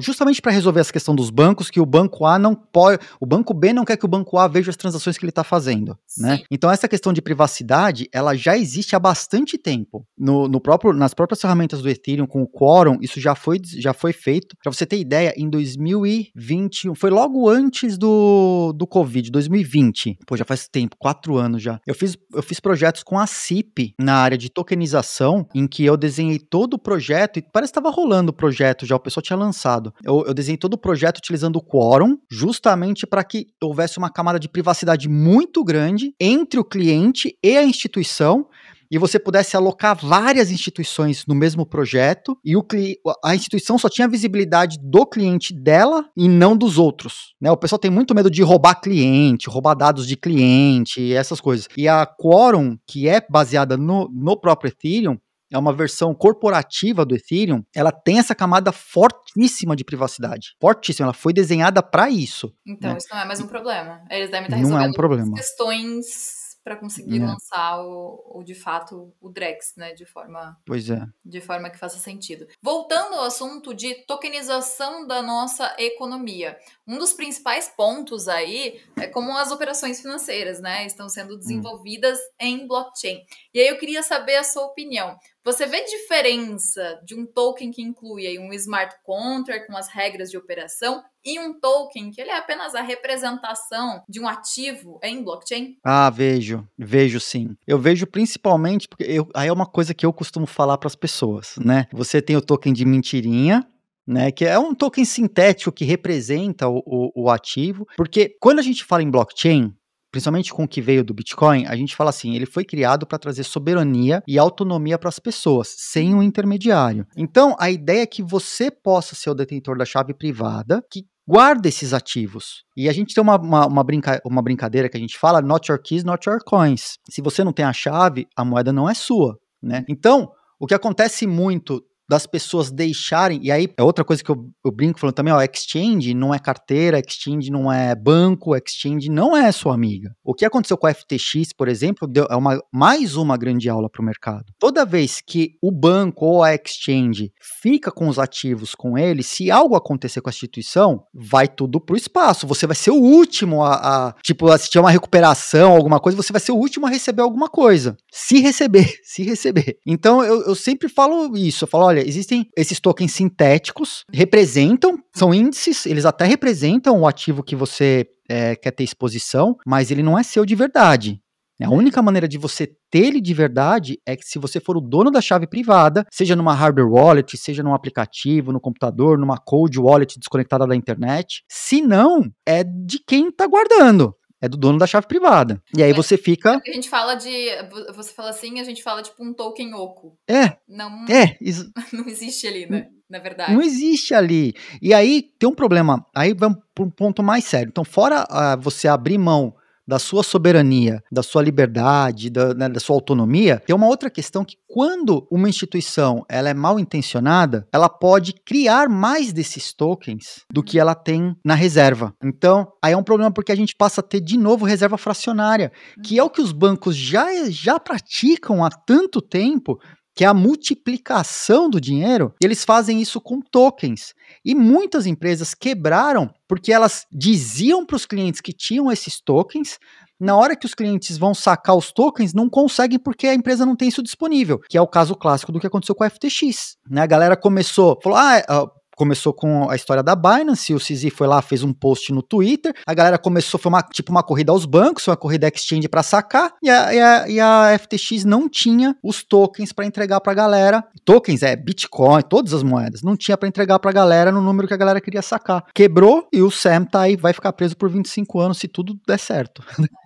justamente para resolver essa questão dos bancos, que o banco A não pode. O banco B não quer que o banco A veja as transações que ele está fazendo. Né? Sim. Né? Então, essa questão de privacidade, ela já existe há bastante tempo. No, no próprio, nas próprias ferramentas do Ethereum conseguiram com o quórum, isso já foi, já foi feito. Para você ter ideia, em 2021 foi logo antes do, do Covid, 2020. Pô, já faz tempo, quatro anos já. Eu fiz, eu fiz projetos com a CIP na área de tokenização, em que eu desenhei todo o projeto, e parece que estava rolando o projeto já, o pessoal tinha lançado. Eu, eu desenhei todo o projeto utilizando o quórum, justamente para que houvesse uma camada de privacidade muito grande entre o cliente e a instituição, e você pudesse alocar várias instituições no mesmo projeto e o a instituição só tinha visibilidade do cliente dela e não dos outros. Né? O pessoal tem muito medo de roubar cliente, roubar dados de cliente, essas coisas. E a Quorum, que é baseada no, no próprio Ethereum, é uma versão corporativa do Ethereum, ela tem essa camada fortíssima de privacidade. Fortíssima, ela foi desenhada para isso. Então, né? isso não é mais um problema. Eles devem estar não resolvendo é um problema. questões para conseguir é. lançar o, o, de fato o Drex, né, de forma Pois é. de forma que faça sentido. Voltando ao assunto de tokenização da nossa economia. Um dos principais pontos aí é como as operações financeiras, né, estão sendo hum. desenvolvidas hum. em blockchain. E aí eu queria saber a sua opinião. Você vê diferença de um token que inclui aí um smart contract com as regras de operação e um token que ele é apenas a representação de um ativo em blockchain? Ah, vejo, vejo sim. Eu vejo principalmente porque eu, aí é uma coisa que eu costumo falar para as pessoas, né? Você tem o token de mentirinha, né, que é um token sintético que representa o, o, o, ativo, porque quando a gente fala em blockchain, principalmente com o que veio do Bitcoin, a gente fala assim, ele foi criado para trazer soberania e autonomia para as pessoas, sem um intermediário. Então, a ideia é que você possa ser o detentor da chave privada, que guarda esses ativos. E a gente tem uma, uma, uma, brinca, uma brincadeira que a gente fala, not your keys, not your coins. Se você não tem a chave, a moeda não é sua, né? Então, o que acontece muito das pessoas deixarem. E aí é outra coisa que eu, eu brinco falando também, ó, exchange não é carteira, exchange não é banco, exchange não é sua amiga. O que aconteceu com a FTX, por exemplo, deu, é uma, mais uma grande aula para o mercado. Toda vez que o banco ou a exchange fica com os ativos com ele, se algo acontecer com a instituição, vai tudo pro espaço. Você vai ser o último a, a tipo, assistir uma recuperação, alguma coisa, você vai ser o último a receber alguma coisa. Se receber, se receber. Então eu, eu sempre falo isso, eu falo, olha, história. Existem esses tokens sintéticos, representam, são índices, eles até representam o ativo que você é, quer ter exposição, mas ele não é seu de verdade. A única maneira de você ter ele de verdade é que se você for o dono da chave privada, seja numa hardware wallet, seja num aplicativo, no computador, numa cold wallet desconectada da internet, se não, é de quem está guardando é do dono da chave privada. E aí é, você fica. É a gente fala de. Você fala assim, a gente fala tipo um token oco. É. Não, é. Is... não existe ali, né? Na verdade. Não existe ali. E aí tem um problema. Aí vamos para um ponto mais sério. Então, fora uh, você abrir mão da sua soberania, da sua liberdade, da, né, da sua autonomia, tem uma outra questão que quando uma instituição ela é mal intencionada, ela pode criar mais desses tokens do que ela tem na reserva. Então, aí é um problema porque a gente passa a ter de novo reserva fracionária, que é o que os bancos já, já praticam há tanto tempo, que é a multiplicação do dinheiro, eles fazem isso com tokens. E muitas empresas quebraram porque elas diziam para os clientes que tinham esses tokens. Na hora que os clientes vão sacar os tokens, não conseguem porque a empresa não tem isso disponível, que é o caso clássico do que aconteceu com a FTX. Né? A galera começou, falou: ah, é, ah começou com a história da Binance, o CZ foi lá, fez um post no Twitter, a galera começou, foi uma, tipo uma corrida aos bancos, uma corrida exchange para sacar, e a, e, a, e a, FTX não tinha os tokens para entregar para a galera, tokens é Bitcoin, todas as moedas, não tinha para entregar para a galera no número que a galera queria sacar. Quebrou e o Sam tá aí, vai ficar preso por 25 anos se tudo der certo.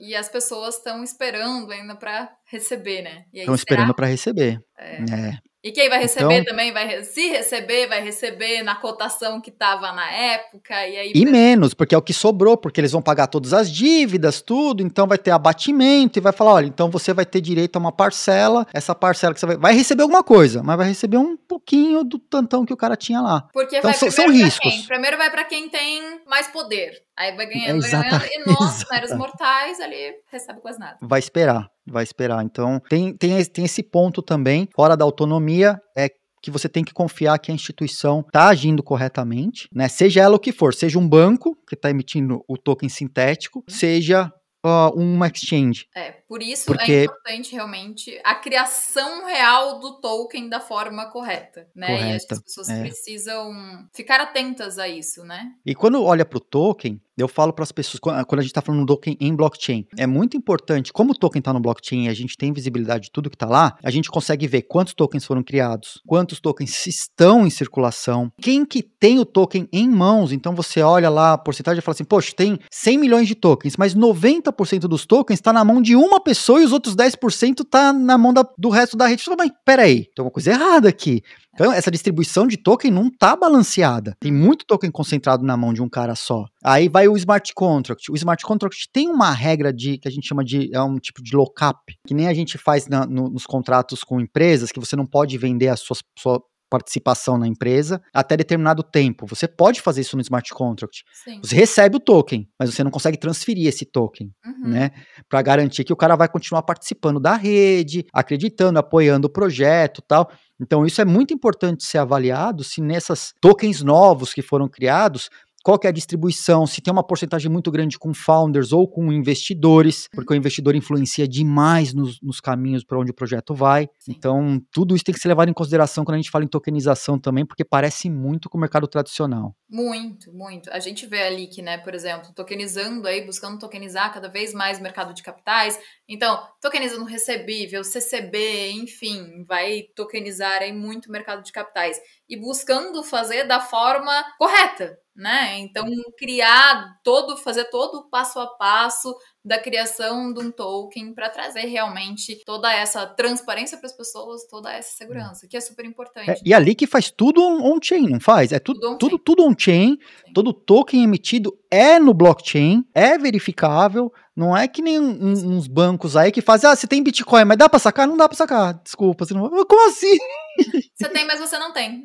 E as pessoas estão esperando ainda para receber, né? Estão esperando para receber. É. é. E quem vai receber então, também, vai se receber, vai receber na cotação que estava na época. E, aí... e menos, porque é o que sobrou, porque eles vão pagar todas as dívidas, tudo, então vai ter abatimento e vai falar: olha, então você vai ter direito a uma parcela, essa parcela que você vai. Vai receber alguma coisa, mas vai receber um pouquinho do tantão que o cara tinha lá. Porque então, são, são riscos. Quem? Primeiro vai para quem tem mais poder. Aí vai ganhando, é exata, ganhando, e nós, meros mortais, ali recebe quase nada. Vai esperar vai esperar. Então, tem, tem, tem esse ponto também, fora da autonomia, é que você tem que confiar que a instituição está agindo corretamente, né? Seja ela o que for, seja um banco que está emitindo o token sintético, uhum. seja uh, uma exchange. É por isso é Porque... é importante realmente a criação real do Tolkien da forma correta, né? Correta, e as pessoas é. precisam ficar atentas a isso, né? E quando olha para o Tolkien, eu falo para as pessoas, quando a gente está falando do token em blockchain, é uhum. muito importante, como o token está no blockchain e a gente tem visibilidade de tudo que está lá, a gente consegue ver quantos tokens foram criados, quantos tokens estão em circulação, quem que tem o token em mãos. Então você olha lá a porcentagem e fala assim, poxa, tem 100 milhões de tokens, mas 90% dos tokens está na mão de uma uma pessoa e os outros 10% tá na mão da, do resto da rede. Fala, mas peraí, tem uma coisa errada aqui. Então, essa distribuição de token não tá balanceada. Tem muito token concentrado na mão de um cara só. Aí vai o smart contract. O smart contract tem uma regra de que a gente chama de é um tipo de lockup, que nem a gente faz na, no, nos contratos com empresas, que você não pode vender a suas sua participação na empresa até determinado tempo. Você pode fazer isso no smart contract. Sim. Você recebe o token, mas você não consegue transferir esse token, uhum. né? Para garantir que o cara vai continuar participando da rede, acreditando, apoiando o projeto, tal. Então, isso é muito importante ser avaliado se nessas tokens novos que foram criados, qual que é a distribuição, se tem uma porcentagem muito grande com founders ou com investidores, uhum. porque o investidor influencia demais nos, nos caminhos para onde o projeto vai. Sim. Então, tudo isso tem que ser levado em consideração quando a gente fala em tokenização também, porque parece muito com o mercado tradicional. Muito, muito. A gente vê ali que, né, por exemplo, tokenizando aí, buscando tokenizar cada vez mais o mercado de capitais. Então, tokenizando recebível, CCB, enfim, vai tokenizar aí muito o mercado de capitais e buscando fazer da forma correta, né? Então criar todo, fazer todo o passo a passo da criação de um token para trazer realmente toda essa transparência para as pessoas, toda essa segurança, que é super importante. É, E ali que faz tudo on-chain, não faz? É tu, tudo tudo on-chain, todo token emitido é no blockchain, é verificável, não é que nem uns, uns bancos aí que fazem, ah, você tem Bitcoin, mas dá para sacar? Não dá para sacar, desculpa. Você não... Como assim? Você tem, mas você não tem.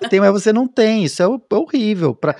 Você tem, mas você não tem. Isso é, é horrível. Para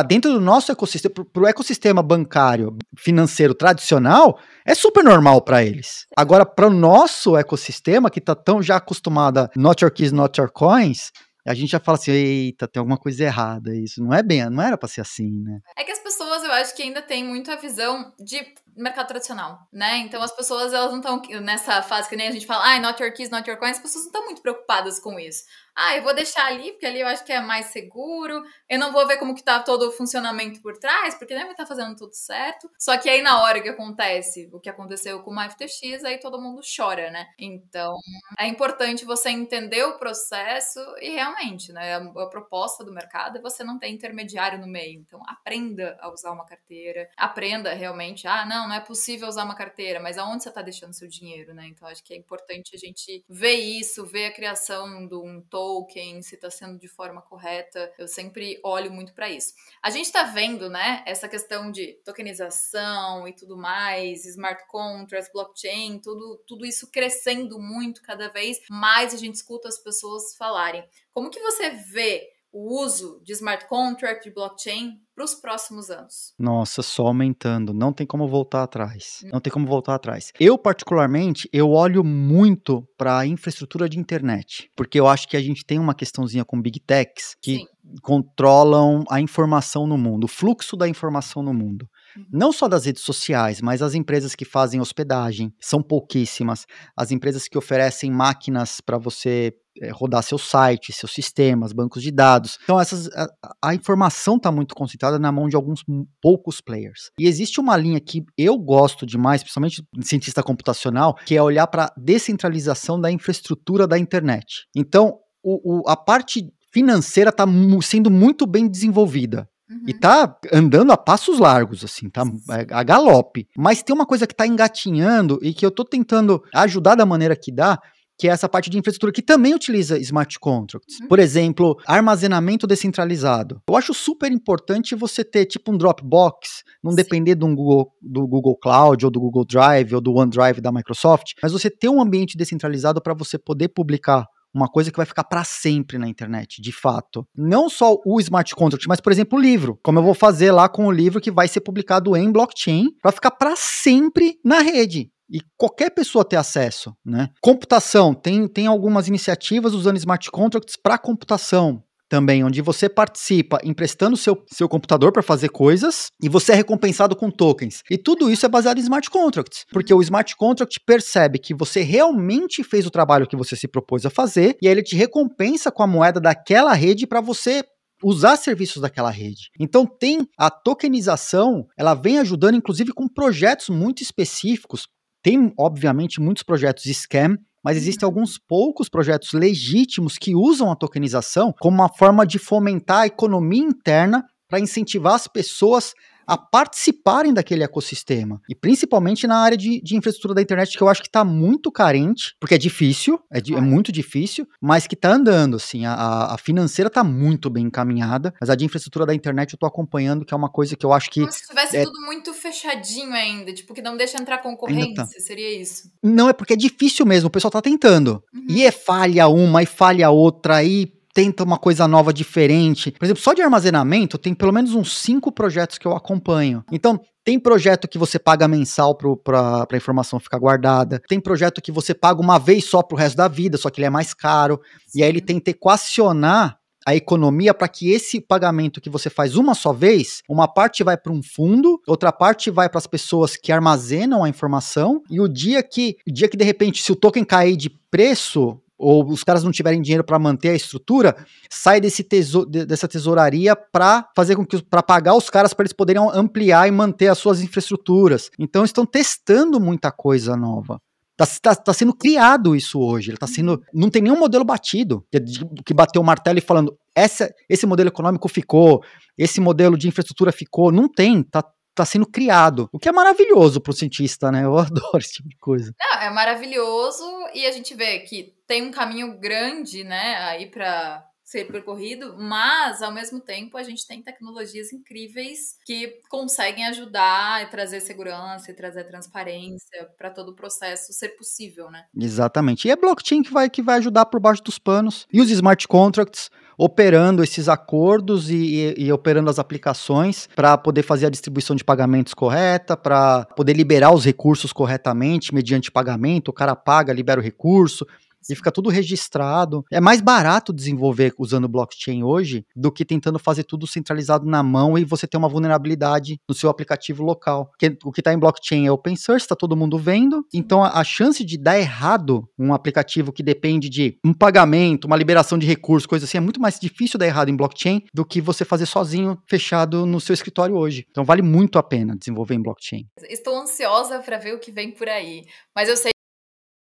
é dentro do nosso ecossistema, para o ecossistema bancário, financeiro tradicional, é super normal para eles. Agora, para o nosso ecossistema, que está tão já acostumado a not your keys, not your coins, a gente já fala assim, eita, tem alguma coisa errada isso. Não é bem, não era para ser assim, né? É que as pessoas pessoas eu acho que ainda tem muito a visão de mercado tradicional, né? Então as pessoas elas não estão nessa fase que nem a gente fala, ai, ah, not your keys, not your coins, as pessoas não estão muito preocupadas com isso. Ah, eu vou deixar ali, porque ali eu acho que é mais seguro. Eu não vou ver como que tá todo o funcionamento por trás, porque deve né, estar tá fazendo tudo certo. Só que aí na hora que acontece o que aconteceu com o FTX, aí todo mundo chora, né? Então é importante você entender o processo e realmente, né? A proposta do mercado é você não ter intermediário no meio. Então aprenda a usar usar uma carteira. Aprenda realmente, ah, não, não é possível usar uma carteira, mas aonde você está deixando seu dinheiro, né? Então acho que é importante a gente ver isso, ver a criação de um token, se está sendo de forma correta. Eu sempre olho muito para isso. A gente está vendo, né, essa questão de tokenização e tudo mais, smart contracts, blockchain, tudo, tudo isso crescendo muito, cada vez mais a gente escuta as pessoas falarem. Como que você vê o uso de smart contract, de blockchain para os próximos anos. Nossa, só aumentando, não tem como voltar atrás. Não tem como voltar atrás. Eu particularmente, eu olho muito para a infraestrutura de internet, porque eu acho que a gente tem uma questãozinha com big techs que Sim. controlam a informação no mundo, o fluxo da informação no mundo. Uhum. Não só das redes sociais, mas as empresas que fazem hospedagem, são pouquíssimas. As empresas que oferecem máquinas para você é, rodar seu site, seus sistemas, bancos de dados. Então, essas, a, a informação está muito concentrada na mão de alguns poucos players. E existe uma linha que eu gosto demais, principalmente de cientista computacional, que é olhar para descentralização da infraestrutura da internet. Então, o, o, a parte financeira está sendo muito bem desenvolvida. Uhum. E tá andando a passos largos, assim, tá é, a galope. Mas tem uma coisa que tá engatinhando e que eu tô tentando ajudar da maneira que dá, que é essa parte de infraestrutura que também utiliza smart contracts. Uhum. Por exemplo, armazenamento descentralizado. Eu acho super importante você ter tipo um Dropbox, não Sim. depender do Google, do Google Cloud ou do Google Drive ou do OneDrive da Microsoft, mas você ter um ambiente descentralizado para você poder publicar uma coisa que vai ficar para sempre na internet, de fato. Não só o smart contract, mas, por exemplo, o livro, como eu vou fazer lá com o livro que vai ser publicado em blockchain, para ficar para sempre na rede e qualquer pessoa ter acesso, né? Computação tem, tem algumas iniciativas usando smart contracts para computação também, onde você participa emprestando seu, seu computador para fazer coisas e você é recompensado com tokens. E tudo isso é baseado em smart contracts, porque o smart contract percebe que você realmente fez o trabalho que você se propôs a fazer e aí ele te recompensa com a moeda daquela rede para você usar serviços daquela rede. Então tem a tokenização, ela vem ajudando inclusive com projetos muito específicos. Tem obviamente muitos projetos de scam mas uhum. existem alguns poucos projetos legítimos que usam a tokenização como uma forma de fomentar a economia interna para incentivar as pessoas a participarem daquele ecossistema. E principalmente na área de, de infraestrutura da internet, que eu acho que está muito carente, porque é difícil, é, é muito difícil, mas que está andando, assim. A, a financeira está muito bem encaminhada, mas a de infraestrutura da internet eu estou acompanhando, que é uma coisa que eu acho que. Como se estivesse é... tudo muito fechadinho ainda, tipo, que não deixa entrar concorrência, tá. seria isso? Não, é porque é difícil mesmo, o pessoal está tentando. Uhum. E é falha uma, e falha outra, e tenta uma coisa nova, diferente. Por exemplo, só de armazenamento, tem pelo menos uns cinco projetos que eu acompanho. Então, tem projeto que você paga mensal para a informação ficar guardada. Tem projeto que você paga uma vez só para o resto da vida, só que ele é mais caro. Sim. E aí ele tenta equacionar a economia para que esse pagamento que você faz uma só vez, uma parte vai para um fundo, outra parte vai para as pessoas que armazenam a informação e o dia que, o dia que de repente se o token cair de preço, ou os caras não tiverem dinheiro para manter a estrutura, sai desse teso dessa tesouraria para fazer com que para pagar os caras para eles poderem ampliar e manter as suas infraestruturas. Então estão testando muita coisa nova. Está tá, tá sendo criado isso hoje. Ele tá sendo. Não tem nenhum modelo batido que, é que bateu o martelo e falando essa, esse modelo econômico ficou, esse modelo de infraestrutura ficou. Não tem. Tá, tá sendo criado. O que é maravilhoso para o cientista, né? Eu adoro esse tipo de coisa. Não, é maravilhoso e a gente vê que tem um caminho grande, né, aí para ser percorrido, mas ao mesmo tempo a gente tem tecnologias incríveis que conseguem ajudar e trazer segurança e trazer transparência para todo o processo ser possível, né? Exatamente. E é blockchain que vai que vai ajudar por baixo dos panos e os smart contracts operando esses acordos e, e, e operando as aplicações para poder fazer a distribuição de pagamentos correta, para poder liberar os recursos corretamente mediante pagamento. O cara paga, libera o recurso, e fica tudo registrado. É mais barato desenvolver usando blockchain hoje do que tentando fazer tudo centralizado na mão e você ter uma vulnerabilidade no seu aplicativo local. Porque o que está em blockchain é open source, está todo mundo vendo. Então a, a chance de dar errado um aplicativo que depende de um pagamento, uma liberação de recursos, coisa assim, é muito mais difícil dar errado em blockchain do que você fazer sozinho, fechado no seu escritório hoje. Então vale muito a pena desenvolver em blockchain. Estou ansiosa para ver o que vem por aí, mas eu sei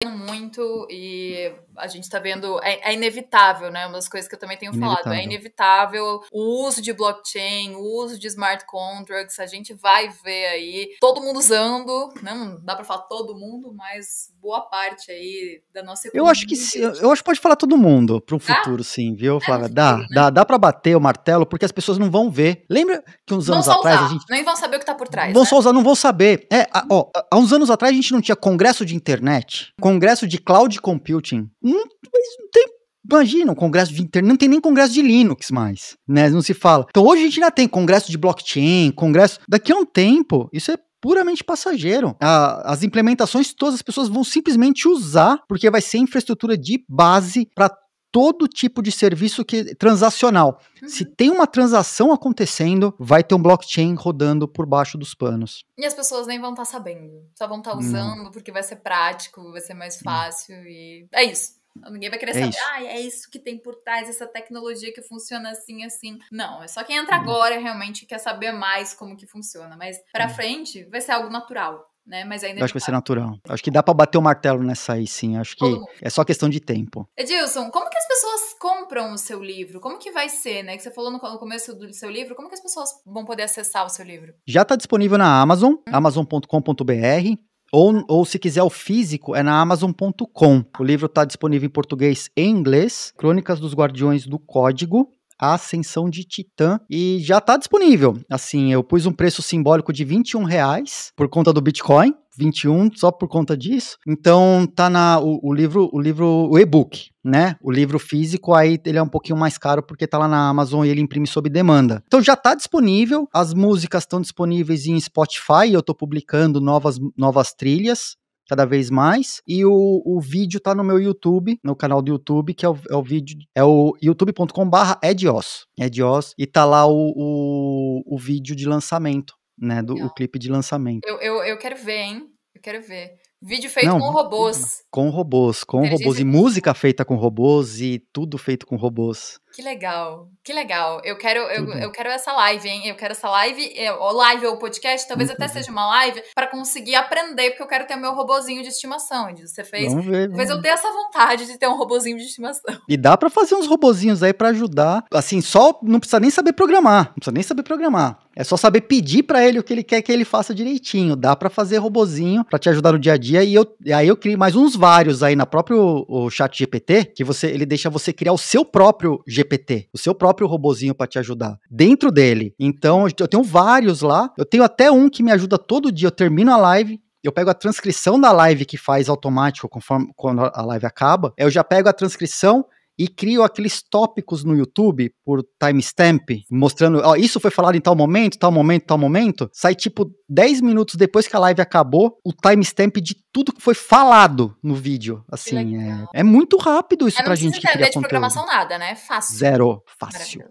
muito e a gente está vendo é, é, inevitável, né? Uma das coisas que eu também tenho inevitável. falado é inevitável o uso de blockchain, o uso de smart contracts. A gente vai ver aí todo mundo usando, né? não dá para falar todo mundo, mas boa parte aí da nossa. Eu acho que sim, eu acho que pode falar todo mundo para um futuro, sim, viu, é, Flávia? É, dá, né? dá, dá para bater o martelo porque as pessoas não vão ver. Lembra que uns anos atrás usar. a gente nem vão saber o que tá por trás. Vão né? só usar, não vão saber. É, há, ó, há uns anos atrás a gente não tinha congresso de internet. Hum congresso de cloud computing. Não, hum, não tem Imagina, um congresso de internet, não tem nem congresso de Linux mais, né? Não se fala. Então hoje a gente ainda tem congresso de blockchain, congresso. Daqui a um tempo, isso é puramente passageiro. A, as implementações todas as pessoas vão simplesmente usar, porque vai ser infraestrutura de base para todo tipo de serviço que transacional. Uhum. Se tem uma transação acontecendo, vai ter um blockchain rodando por baixo dos panos. E as pessoas nem vão estar tá sabendo, só vão estar tá usando hum. porque vai ser prático, vai ser mais fácil hum. e é isso. Ninguém vai querer é saber, isso. ah, é isso que tem por trás, essa tecnologia que funciona assim, assim. Não, é só quem entra agora realmente quer saber mais como que funciona. Mas pra frente vai ser algo natural né? Mas ainda. Eu acho que vai ser natural. Acho que dá para bater o martelo nessa aí, sim. Acho que é só questão de tempo. Edilson, como que as pessoas compram o seu livro? Como que vai ser, né? Que você falou no começo do seu livro, como que as pessoas vão poder acessar o seu livro? Já está disponível na Amazon, hum. amazon.com.br. Ou, ou se quiser o físico, é na Amazon.com. O livro está disponível em português e inglês. Crônicas dos Guardiões do Código. A Ascensão de Titã e já está disponível. Assim, eu pus um preço simbólico de 21 reais por conta do Bitcoin, 21 só por conta disso. Então tá na o, o livro, o livro, o e-book, né? O livro físico aí ele é um pouquinho mais caro porque tá lá na Amazon e ele imprime sob demanda. Então já tá disponível, as músicas estão disponíveis em Spotify, eu tô publicando novas novas trilhas cada vez mais. E o, o vídeo tá no meu YouTube, no canal do YouTube, que é o, é o vídeo, é o youtube.com/barra Edios. Edios, e tá lá o, o, o vídeo de lançamento, né? Do, o clipe de lançamento. Eu, eu, eu quero ver, hein? Eu quero ver. Vídeo feito não, com robôs. Com robôs, com robôs. E música feita com robôs e tudo feito com robôs. Que legal, que legal. Eu quero, eu, eu, quero essa live, hein? Eu quero essa live, é, ou live ou podcast, talvez até uhum. seja uma live, para conseguir aprender, porque eu quero ter o meu robozinho de estimação. Você fez. Vamos ver, talvez eu tenha essa vontade de ter um robozinho de estimação. E dá para fazer uns robozinhos aí para ajudar. Assim, só não precisa nem saber programar. Não precisa nem saber programar. É só saber pedir para ele o que ele quer que ele faça direitinho. Dá para fazer robozinho para te ajudar no dia a dia. E, eu, e aí eu criei mais uns vários aí na próprio o chat GPT, que você ele deixa você criar o seu próprio GPT, o seu próprio robozinho para te ajudar dentro dele. Então eu tenho vários lá. Eu tenho até um que me ajuda todo dia. Eu termino a live, eu pego a transcrição da live que faz automático conforme quando a live acaba, eu já pego a transcrição e crio aqueles tópicos no YouTube por timestamp, mostrando, ó, isso foi falado em tal momento, tal momento, tal momento. Sai tipo 10 minutos depois que a live acabou, o timestamp de tudo que foi falado no vídeo. Assim, é, é, muito rápido isso é, pra gente que cria conteúdo. de programação nada, né? Fácil. Zero, fácil.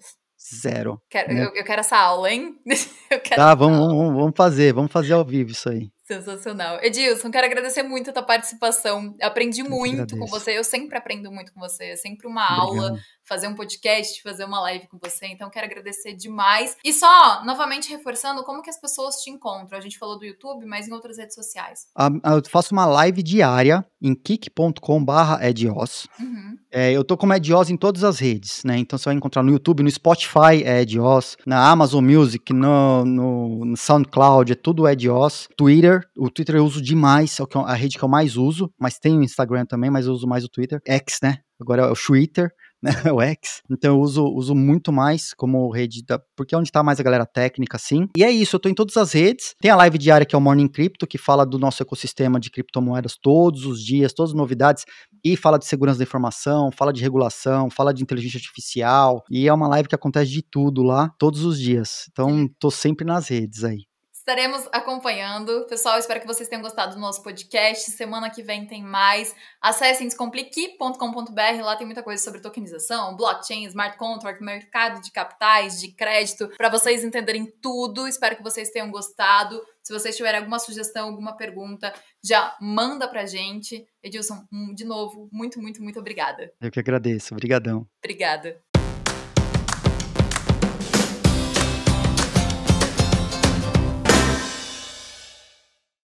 zero. Quero, né? eu, eu, quero essa aula, hein? Eu quero tá, vamos, vamos, vamos fazer, vamos fazer ao vivo isso aí. Sensacional. Edilson, quero agradecer muito a tua participação. Aprendi eu muito com você. Eu sempre aprendo muito com você. É sempre uma Obrigado. aula fazer um podcast, fazer uma live com você. Então, quero agradecer demais. E só, novamente reforçando, como que as pessoas te encontram? A gente falou do YouTube, mas em outras redes sociais. Ah, ah, eu faço uma live diária em kick.com.br edios. Uhum. É, eu tô como edios em todas as redes, né? Então, você vai encontrar no YouTube, no Spotify é edios, na Amazon Music, no, no, no SoundCloud, é tudo edios. Twitter, o Twitter eu uso demais, é a rede que eu mais uso, mas tem o Instagram também, mas eu uso mais o Twitter. X, né? Agora é o Twitter. Né, o X. Então eu uso, uso muito mais como rede, da, porque é onde está mais a galera técnica, assim. E é isso, eu estou em todas as redes. Tem a live diária que é o Morning Crypto, que fala do nosso ecossistema de criptomoedas todos os dias, todas as novidades, e fala de segurança da informação, fala de regulação, fala de inteligência artificial, e é uma live que acontece de tudo lá, todos os dias. Então, estou sempre nas redes aí estaremos acompanhando. Pessoal, espero que vocês tenham gostado do nosso podcast. Semana que vem tem mais. Acessem descomplique.com.br, lá tem muita coisa sobre tokenização, blockchain, smart contract, mercado de capitais, de crédito, para vocês entenderem tudo. Espero que vocês tenham gostado. Se vocês tiverem alguma sugestão, alguma pergunta, já manda pra gente. Edilson, de novo, muito, muito, muito obrigada. Eu que agradeço. Obrigadão. Obrigada.